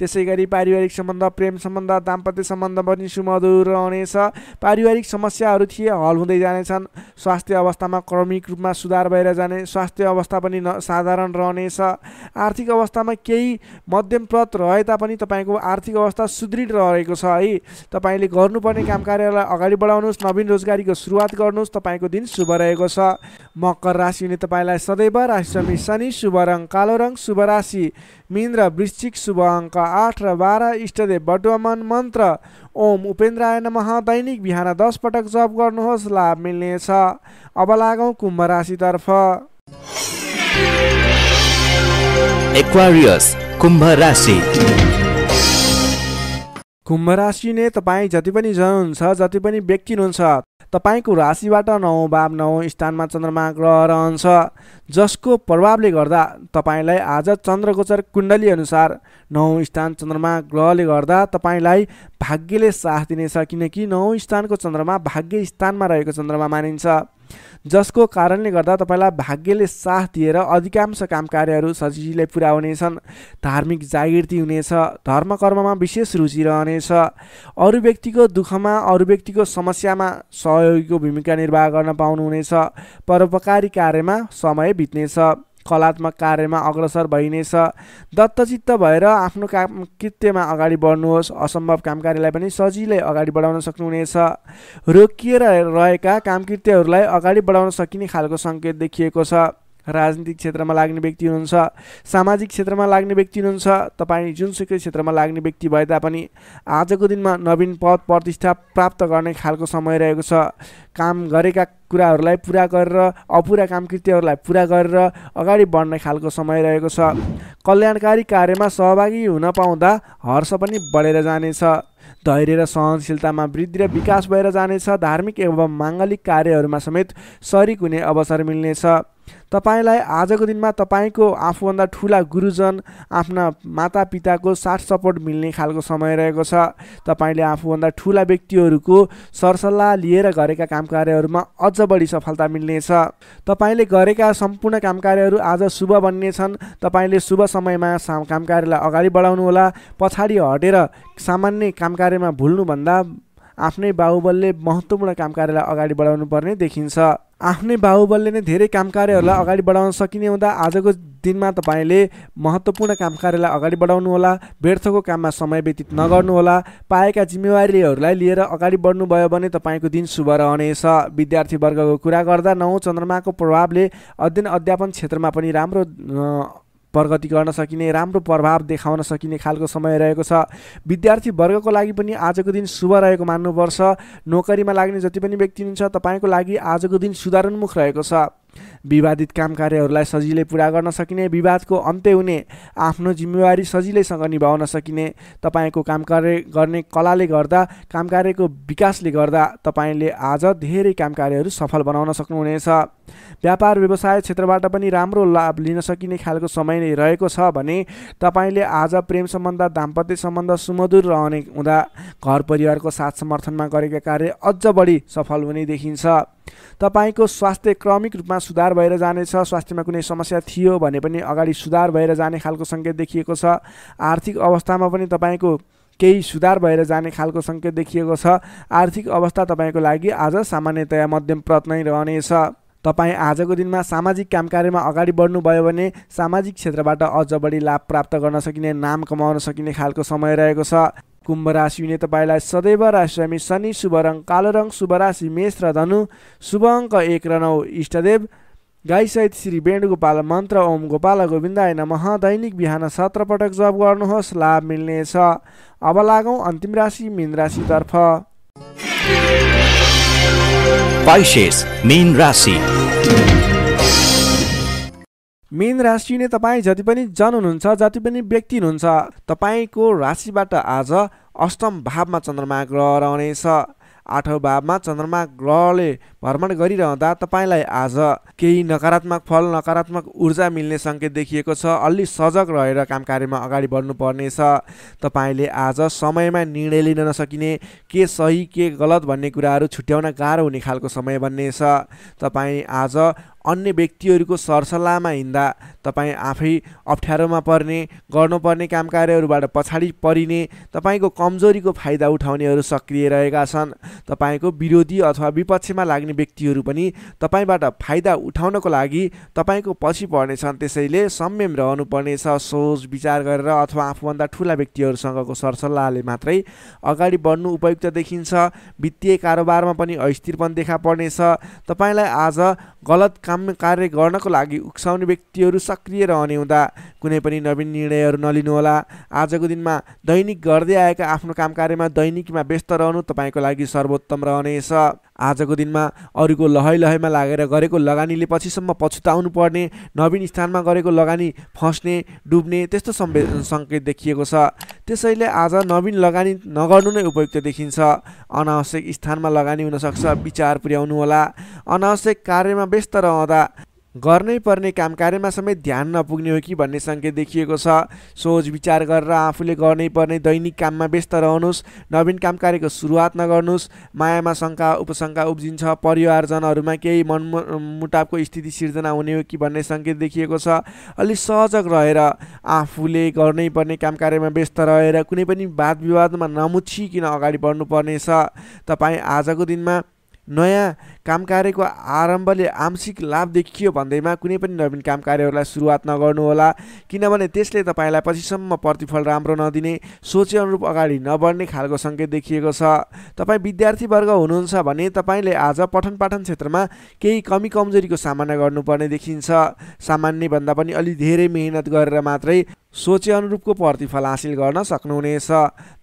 त्यसै गरी पारिवारिक सम्बन्ध प्रेम सम्बन्ध दाम्पत्य सम्बन्ध पनि सुमधुर रहनेछ पारिवारिक समस्याहरू थिए हल हुँदै जानेछन् स्वास्थ्य अवस्थामा क्रमिक रूपमा सुधार भएर जाने स्वास्थ्य अवस्था पनि न साधारण रहनेछ आर्थिक अवस्थामा केही मध्यमप्रत रहे तापनि तपाईँको आर्थिक अवस्था सुदृढ रहेको छ है तपाईँले गर्नुपर्ने काम कार्यलाई अगाडि बढाउनुहोस् नवीन रोजगारीको सुरुवात गर्नुहोस् तपाईँको दिन शुभ रहेको छ मकर राशि हुने तपाईँलाई सदैव राशि शनि शुभ रङ कालो रङ शुभ राशि मिन र वृश्चिक शुभ अङ्क आठ र बाह्र इष्टदेव बटुवामन मन्त्र ओम उपेन्द्रायण नमः दैनिक बिहान दस पटक जप गर्नुहोस् लाभ मिल्नेछ अब लाग लागौँ कुम्भ राशितर्फ कुम्भ राशि कुम्भ राशि नै तपाईँ जति पनि जन हुनुहुन्छ जति पनि व्यक्ति हुनुहुन्छ तपाईँको राशिबाट नौ बाब नौ स्थानमा चन्द्रमा ग्रह रहन्छ जसको प्रभावले गर्दा तपाईँलाई आज चन्द्रगोचर कुण्डली अनुसार नौ स्थान चन्द्रमा ग्रहले गर्दा तपाईँलाई भाग्यले साथ दिनेछ किनकि नौ स्थानको चन्द्रमा भाग्य स्थानमा रहेको चन्द्रमा मानिन्छ जसको कारणले गर्दा तपाईँलाई भाग्यले साथ दिएर अधिकांश काम कार्यहरू सजिलै पुर्याउनेछन् धार्मिक जागृति हुनेछ धर्म कर्ममा विशेष रुचि रहनेछ अरू व्यक्तिको दुःखमा अरू व्यक्तिको समस्यामा सहयोगीको भूमिका निर्वाह गर्न पाउनुहुनेछ परोपकारी कार्यमा समय बित्नेछ कलात्मक कार्यमा अग्रसर भइनेछ दत्तचित्त भएर आफ्नो काम कृत्यमा अगाडि बढ्नुहोस् असम्भव कामकारीलाई पनि सजिलै अगाडि बढाउन सक्नुहुनेछ रोकिएर रहेका कामकृत्यहरूलाई अगाडि बढाउन सकिने खालको सङ्केत देखिएको छ राजनीतिक क्षेत्रमा लाग्ने व्यक्ति हुनुहुन्छ सामाजिक क्षेत्रमा लाग्ने व्यक्ति हुनुहुन्छ तपाईँ जुनसुकै क्षेत्रमा लाग्ने व्यक्ति भए तापनि आजको दिनमा नवीन पद प्रतिष्ठा प्राप्त गर्ने खालको समय रहेको छ काम गरेका कुराहरूलाई पुरा गरेर अपुरा कामकृत्यहरूलाई पुरा गरेर अगाडि बढ्ने खालको समय रहेको छ कल्याणकारी कार्यमा सहभागी हुन पाउँदा हर्ष पनि बढेर जानेछ धैर्य र सहनशीलतामा वृद्धि र विकास भएर जानेछ धार्मिक एवं माङ्गलिक कार्यहरूमा समेत सरिक हुने अवसर मिल्नेछ तपाईँलाई आजको दिनमा तपाईँको आफूभन्दा ठुला गुरुजन आफ्ना मातापिताको साथ सपोर्ट मिल्ने खालको समय रहेको छ तपाईँले आफूभन्दा ठुला व्यक्तिहरूको सरसल्लाह लिएर गरेका काम कार्यहरूमा अझ बढी सफलता मिल्नेछ तपाईँले गरेका सम्पूर्ण काम कार्यहरू आज शुभ बन्नेछन् तपाईँले शुभ समयमा काम कार्यलाई अगाडि बढाउनुहोला पछाडि हटेर सामान्य काम कार्यमा भुल्नुभन्दा आफ्नै बाहुबलले महत्त्वपूर्ण काम कार्यलाई अगाडि बढाउनु पर्ने देखिन्छ आफ्नै बाहुबलले नै धेरै काम कार्यहरूलाई अगाडि बढाउन सकिने हुँदा आजको दिनमा तपाईँले महत्त्वपूर्ण काम कार्यलाई अगाडि होला व्यर्थको काममा समय व्यतीत नगर्नुहोला पाएका जिम्मेवारीहरूलाई लिएर अगाडि बढ्नुभयो भने तपाईँको दिन शुभ रहनेछ विद्यार्थीवर्गको कुरा गर्दा नौ चन्द्रमाको प्रभावले अध्ययन अध्यापन क्षेत्रमा पनि राम्रो प्रगति गर्न सकिने राम्रो प्रभाव देखाउन सकिने खालको समय रहेको छ विद्यार्थीवर्गको लागि पनि आजको दिन शुभ रहेको मान्नुपर्छ नोकरीमा लाग्ने जति पनि व्यक्ति हुनुहुन्छ तपाईँको लागि आजको दिन सुधारोन्मुख रहेको छ विवादित काम कार्यहरूलाई सजिलै पुरा गर्न सकिने विवादको अन्त्य हुने आफ्नो जिम्मेवारी सजिलैसँग निभाउन सकिने तपाईँको काम कार्य गर्ने कलाले गर्दा काम कार्यको विकासले गर्दा तपाईँले आज धेरै काम कार्यहरू सफल बनाउन सक्नुहुनेछ व्यापार व्यवसाय क्षेत्रबाट पनि राम्रो लाभ लिन सकिने खालको समय नै रहेको छ भने तपाईँले आज प्रेम सम्बन्ध दाम्पत्य सम्बन्ध सुमधुर रहने हुँदा घर परिवारको साथ समर्थनमा गरेका कार्य अझ बढी सफल हुने देखिन्छ तपाईँको स्वास्थ्य क्रमिक रूपमा सुधार भएर जानेछ स्वास्थ्यमा कुनै समस्या थियो भने पनि अगाडि सुधार भएर जाने खालको सङ्केत देखिएको छ आर्थिक अवस्थामा पनि तपाईँको केही सुधार भएर जाने खालको सङ्केत देखिएको छ आर्थिक अवस्था तपाईँको लागि आज सामान्यतया मध्यमप्रत नै रहनेछ तपाईँ आजको दिनमा सामाजिक काम कार्यमा अगाडि बढ्नुभयो भने सामाजिक क्षेत्रबाट अझ बढी लाभ प्राप्त गर्न सकिने नाम कमाउन सकिने खालको समय रहेको छ कुम्भ राशि हुने तपाईँलाई सदैव राशिमी शनि शुभ रङ कालो रङ शुभ राशि मेष र धनु शुभ अङ्क एक र नौ इष्टदेव गाईसहित श्री वेणुगोपाल मन्त्र ओम गोपाल गोविन्दाय नमः दैनिक बिहान सत्र पटक जप गर्नुहोस् लाभ मिल्नेछ अब लागौँ अन्तिम राशि मीन राशितर्फ मेन राशि मेन राशि नै तपाईँ जति पनि जन हुनुहुन्छ जति पनि व्यक्ति हुनुहुन्छ तपाईँको राशिबाट आज अष्टम भावमा चन्द्रमा ग्रह रहनेछ आठौँ भावमा चन्द्रमा ग्रहले भ्रमण गरिरहँदा तपाईँलाई आज केही नकारात्मक फल नकारात्मक ऊर्जा मिल्ने सङ्केत देखिएको छ अलि सजग रहेर काम कार्यमा अगाडि बढ्नुपर्नेछ तपाईँले आज समयमा निर्णय लिन नसकिने के सही के गलत भन्ने कुराहरू छुट्याउन गाह्रो हुने खालको समय बन्नेछ तपाईँ आज अन्य व्यक्तिहरूको सरसल्लाहमा हिँड्दा तपाईँ आफै अप्ठ्यारोमा पर्ने गर्नुपर्ने काम कार्यहरूबाट पछाडि परिने तपाईँको कमजोरीको फाइदा उठाउनेहरू सक्रिय रहेका छन् तपाईँको विरोधी अथवा विपक्षमा लाग्ने व्यक्तिहरू पनि तपाईँबाट फाइदा उठाउनको लागि तपाईँको पछि पर्नेछन् त्यसैले संयम रहनुपर्नेछ सोच विचार गरेर अथवा आफूभन्दा ठुला व्यक्तिहरूसँगको सरसल्लाहले मात्रै अगाडि बढ्नु उपयुक्त देखिन्छ वित्तीय कारोबारमा पनि अस्थिरपन देखा पर्नेछ तपाईँलाई आज गलत काम कार्य गर्नको लागि उक्साउने व्यक्तिहरू सक्रिय रहने हुँदा कुनै पनि नवीन निर्णयहरू नलिनुहोला आजको दिनमा दैनिक गर्दै आएका आफ्नो काम कार्यमा दैनिकमा व्यस्त रहनु तपाईँको लागि सर्वोत्तम रहनेछ आजको दिनमा अरूको लहै लहैमा लागेर गरेको लगानीले पछिसम्म पछुताउनु पर्ने नवीन स्थानमा गरेको लगानी फस्ने डुब्ने त्यस्तो सम्वे सङ्केत देखिएको छ त्यसैले आज नवीन लगानी नगर्नु नै उपयुक्त देखिन्छ अनावश्यक स्थानमा लगानी हुनसक्छ विचार होला अनावश्यक कार्यमा व्यस्त रहँदा गर्नै पर्ने काम कार्यमा समेत ध्यान नपुग्ने हो कि भन्ने सङ्केत देखिएको छ सोच विचार गरेर आफूले गर्नै पर्ने दैनिक काममा व्यस्त रहनुहोस् नवीन काम कार्यको सुरुवात नगर्नुहोस् मायामा शङ्का उपशङ्का उब्जिन्छ परिवारजनहरूमा केही मनमुटावको स्थिति सिर्जना हुने हो कि भन्ने सङ्केत देखिएको छ अलि सजग रहेर आफूले गर्नै पर्ने काम कार्यमा व्यस्त रहेर कुनै पनि वाद विवादमा नमुछिकन अगाडि बढ्नुपर्नेछ तपाईँ आजको दिनमा नयाँ काम कार्यको आरम्भले आंशिक लाभ देखियो भन्दैमा कुनै पनि नवीन काम कार्यहरूलाई सुरुवात नगर्नुहोला किनभने त्यसले तपाईँलाई पछिसम्म प्रतिफल राम्रो नदिने सोचेअनुरूप अगाडि नबढ्ने खालको सङ्केत देखिएको छ तपाईँ विद्यार्थीवर्ग हुनुहुन्छ भने तपाईँले आज पठन पाठन क्षेत्रमा केही कमी कमजोरीको सामना गर्नुपर्ने देखिन्छ सामान्यभन्दा पनि अलि धेरै मेहनत गरेर मात्रै सोचे अनुरूपको प्रतिफल हासिल गर्न सक्नुहुनेछ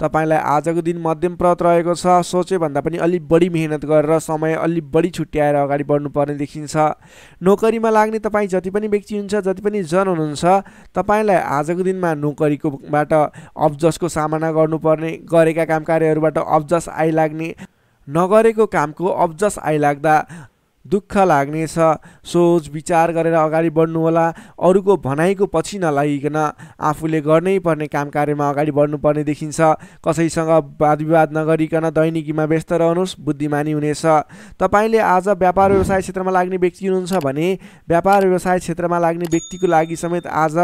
तपाईँलाई आजको दिन मध्यमप्रत रहेको छ सोचेभन्दा पनि अलिक बढी मेहनत गरेर समय अलिक बढी छुट्याएर अगाडि बढ्नुपर्ने देखिन्छ नोकरीमा लाग्ने तपाईँ जति पनि व्यक्ति हुन्छ जति पनि जन हुनुहुन्छ तपाईँलाई आजको दिनमा नोकरीकोबाट अब्जसको सामना गर्नुपर्ने गरेका काम कार्यहरूबाट अब्जस आइलाग्ने नगरेको कामको अब्जस आइलाग्दा दुःख लाग्नेछ सोच विचार गरेर अगाडि बढ्नुहोला अरूको भनाइको पछि नलागिकन आफूले गर्नै पर्ने काम कार्यमा अगाडि बढ्नुपर्ने देखिन्छ कसैसँग वाद विवाद नगरिकन दैनिकीमा व्यस्त रहनुहोस् बुद्धिमानी हुनेछ तपाईँले आज व्यापार व्यवसाय क्षेत्रमा लाग्ने व्यक्ति हुनुहुन्छ भने व्यापार व्यवसाय क्षेत्रमा लाग्ने व्यक्तिको लागि समेत आज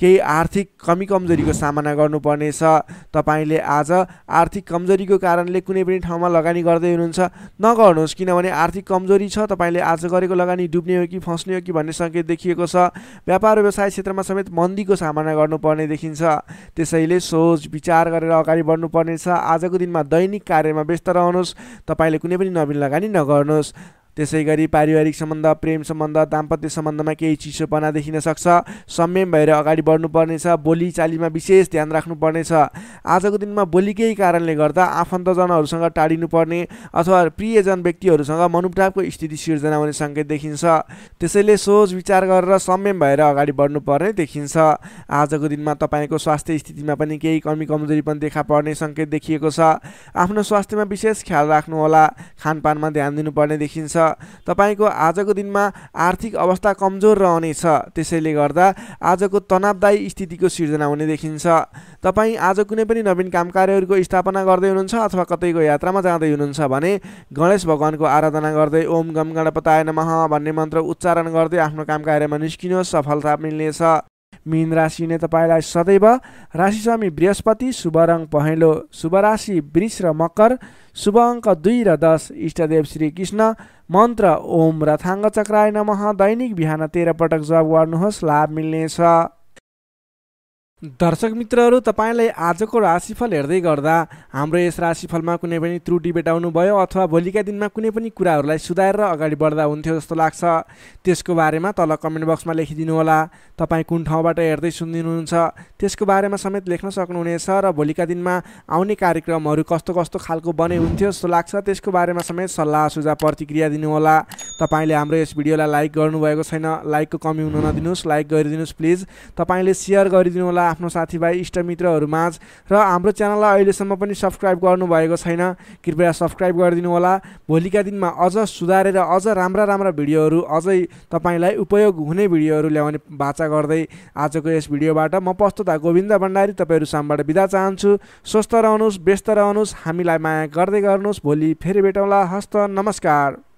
केही आर्थिक कमी कमजोरीको सामना गर्नुपर्नेछ तपाईँले आज आर्थिक कमजोरीको कारणले कुनै पनि ठाउँमा लगानी गर्दै हुनुहुन्छ नगर्नुहोस् किनभने आर्थिक कमजोरी छ तपाईँले आज गरेको लगानी डुब्ने हो कि फस्ने हो कि भन्ने सङ्केत देखिएको छ व्यापार व्यवसाय क्षेत्रमा समेत मन्दीको सामना गर्नुपर्ने देखिन्छ त्यसैले सोच विचार गरेर अगाडि बढ्नुपर्नेछ आजको दिनमा दैनिक कार्यमा व्यस्त रहनुहोस् तपाईँले कुनै पनि नवीन लगानी नगर्नुहोस् त्यसै गरी पारिवारिक सम्बन्ध प्रेम सम्बन्ध दाम्पत्य सम्बन्धमा केही चिसोपना देखिन सक्छ संयम भएर अगाडि बढ्नुपर्नेछ बोलीचालीमा विशेष ध्यान राख्नुपर्नेछ आजको दिनमा बोलीकै कारणले गर्दा आफन्तजनहरूसँग टाढिनुपर्ने अथवा प्रियजन व्यक्तिहरूसँग मनुपटापको स्थिति सिर्जना हुने सङ्केत देखिन्छ त्यसैले सोच विचार गरेर संयम भएर अगाडि बढ्नुपर्ने देखिन्छ आजको दिनमा तपाईँको स्वास्थ्य स्थितिमा पनि केही कमी कमजोरी पनि देखा पर्ने सङ्केत देखिएको छ आफ्नो स्वास्थ्यमा विशेष ख्याल राख्नुहोला खानपानमा ध्यान दिनुपर्ने देखिन्छ तपाईँको आजको दिनमा आर्थिक अवस्था कमजोर रहनेछ त्यसैले गर्दा आजको तनावदायी स्थितिको सिर्जना हुने देखिन्छ तपाईँ आज कुनै पनि नवीन काम कार्यहरूको स्थापना गर्दै हुनुहुन्छ अथवा कतैको यात्रामा जाँदै हुनुहुन्छ भने गणेश भगवान्को आराधना गर्दै ओम गम गणपताय नमः भन्ने मन्त्र उच्चारण गर्दै आफ्नो काम कार्यमा निस्किनुहोस् सफलता मिल्नेछ मिन राशि हुने तपाईँलाई सदैव राशिस्वामी बृहस्पति शुभ रङ पहेँलो शुभ राशि वृष र मकर शुभ अङ्क दुई र दस इष्टदेव श्री कृष्ण मन्त्र ओम रथाङ्ग चक्राय नमः दैनिक बिहान तेह्र पटक जप गर्नुहोस् लाभ मिल्नेछ दर्शक मित्रहरू तपाईँलाई आजको राशिफल हेर्दै गर्दा हाम्रो यस राशिफलमा कुनै पनि त्रुटि भेटाउनु भयो अथवा भोलिका दिनमा कुनै पनि कुराहरूलाई सुधारेर अगाडि बढ्दा हुन्थ्यो जस्तो लाग्छ त्यसको बारेमा तल कमेन्ट बक्समा लेखिदिनु होला तपाईँ कुन ठाउँबाट हेर्दै सुनिदिनुहुन्छ त्यसको बारेमा समेत लेख्न सक्नुहुनेछ र भोलिका दिनमा आउने कार्यक्रमहरू कस्तो कस्तो खालको बने हुन्थ्यो जस्तो लाग्छ त्यसको बारेमा समेत सल्लाह सुझाव प्रतिक्रिया दिनुहोला तपाईँले हाम्रो यस भिडियोलाई लाइक गर्नुभएको छैन लाइकको कमी हुन नदिनुहोस् लाइक गरिदिनुहोस् प्लिज तपाईँले सेयर गरिदिनु होला आफ्नो साथीभाइ माझ र हाम्रो च्यानललाई अहिलेसम्म पनि सब्सक्राइब गर्नुभएको छैन कृपया सब्सक्राइब गरिदिनु होला भोलिका दिनमा अझ सुधारेर अझ राम्रा राम्रा भिडियोहरू अझै तपाईँलाई उपयोग हुने भिडियोहरू ल्याउने बाचा गर्दै आजको यस भिडियोबाट म पस्तुता गोविन्द भण्डारी तपाईँहरू सामबाट बिदा चाहन्छु स्वस्थ रहनुहोस् व्यस्त रहनुहोस् हामीलाई माया गर्दै गर्नुहोस् भोलि फेरि भेटौँला हस्त नमस्कार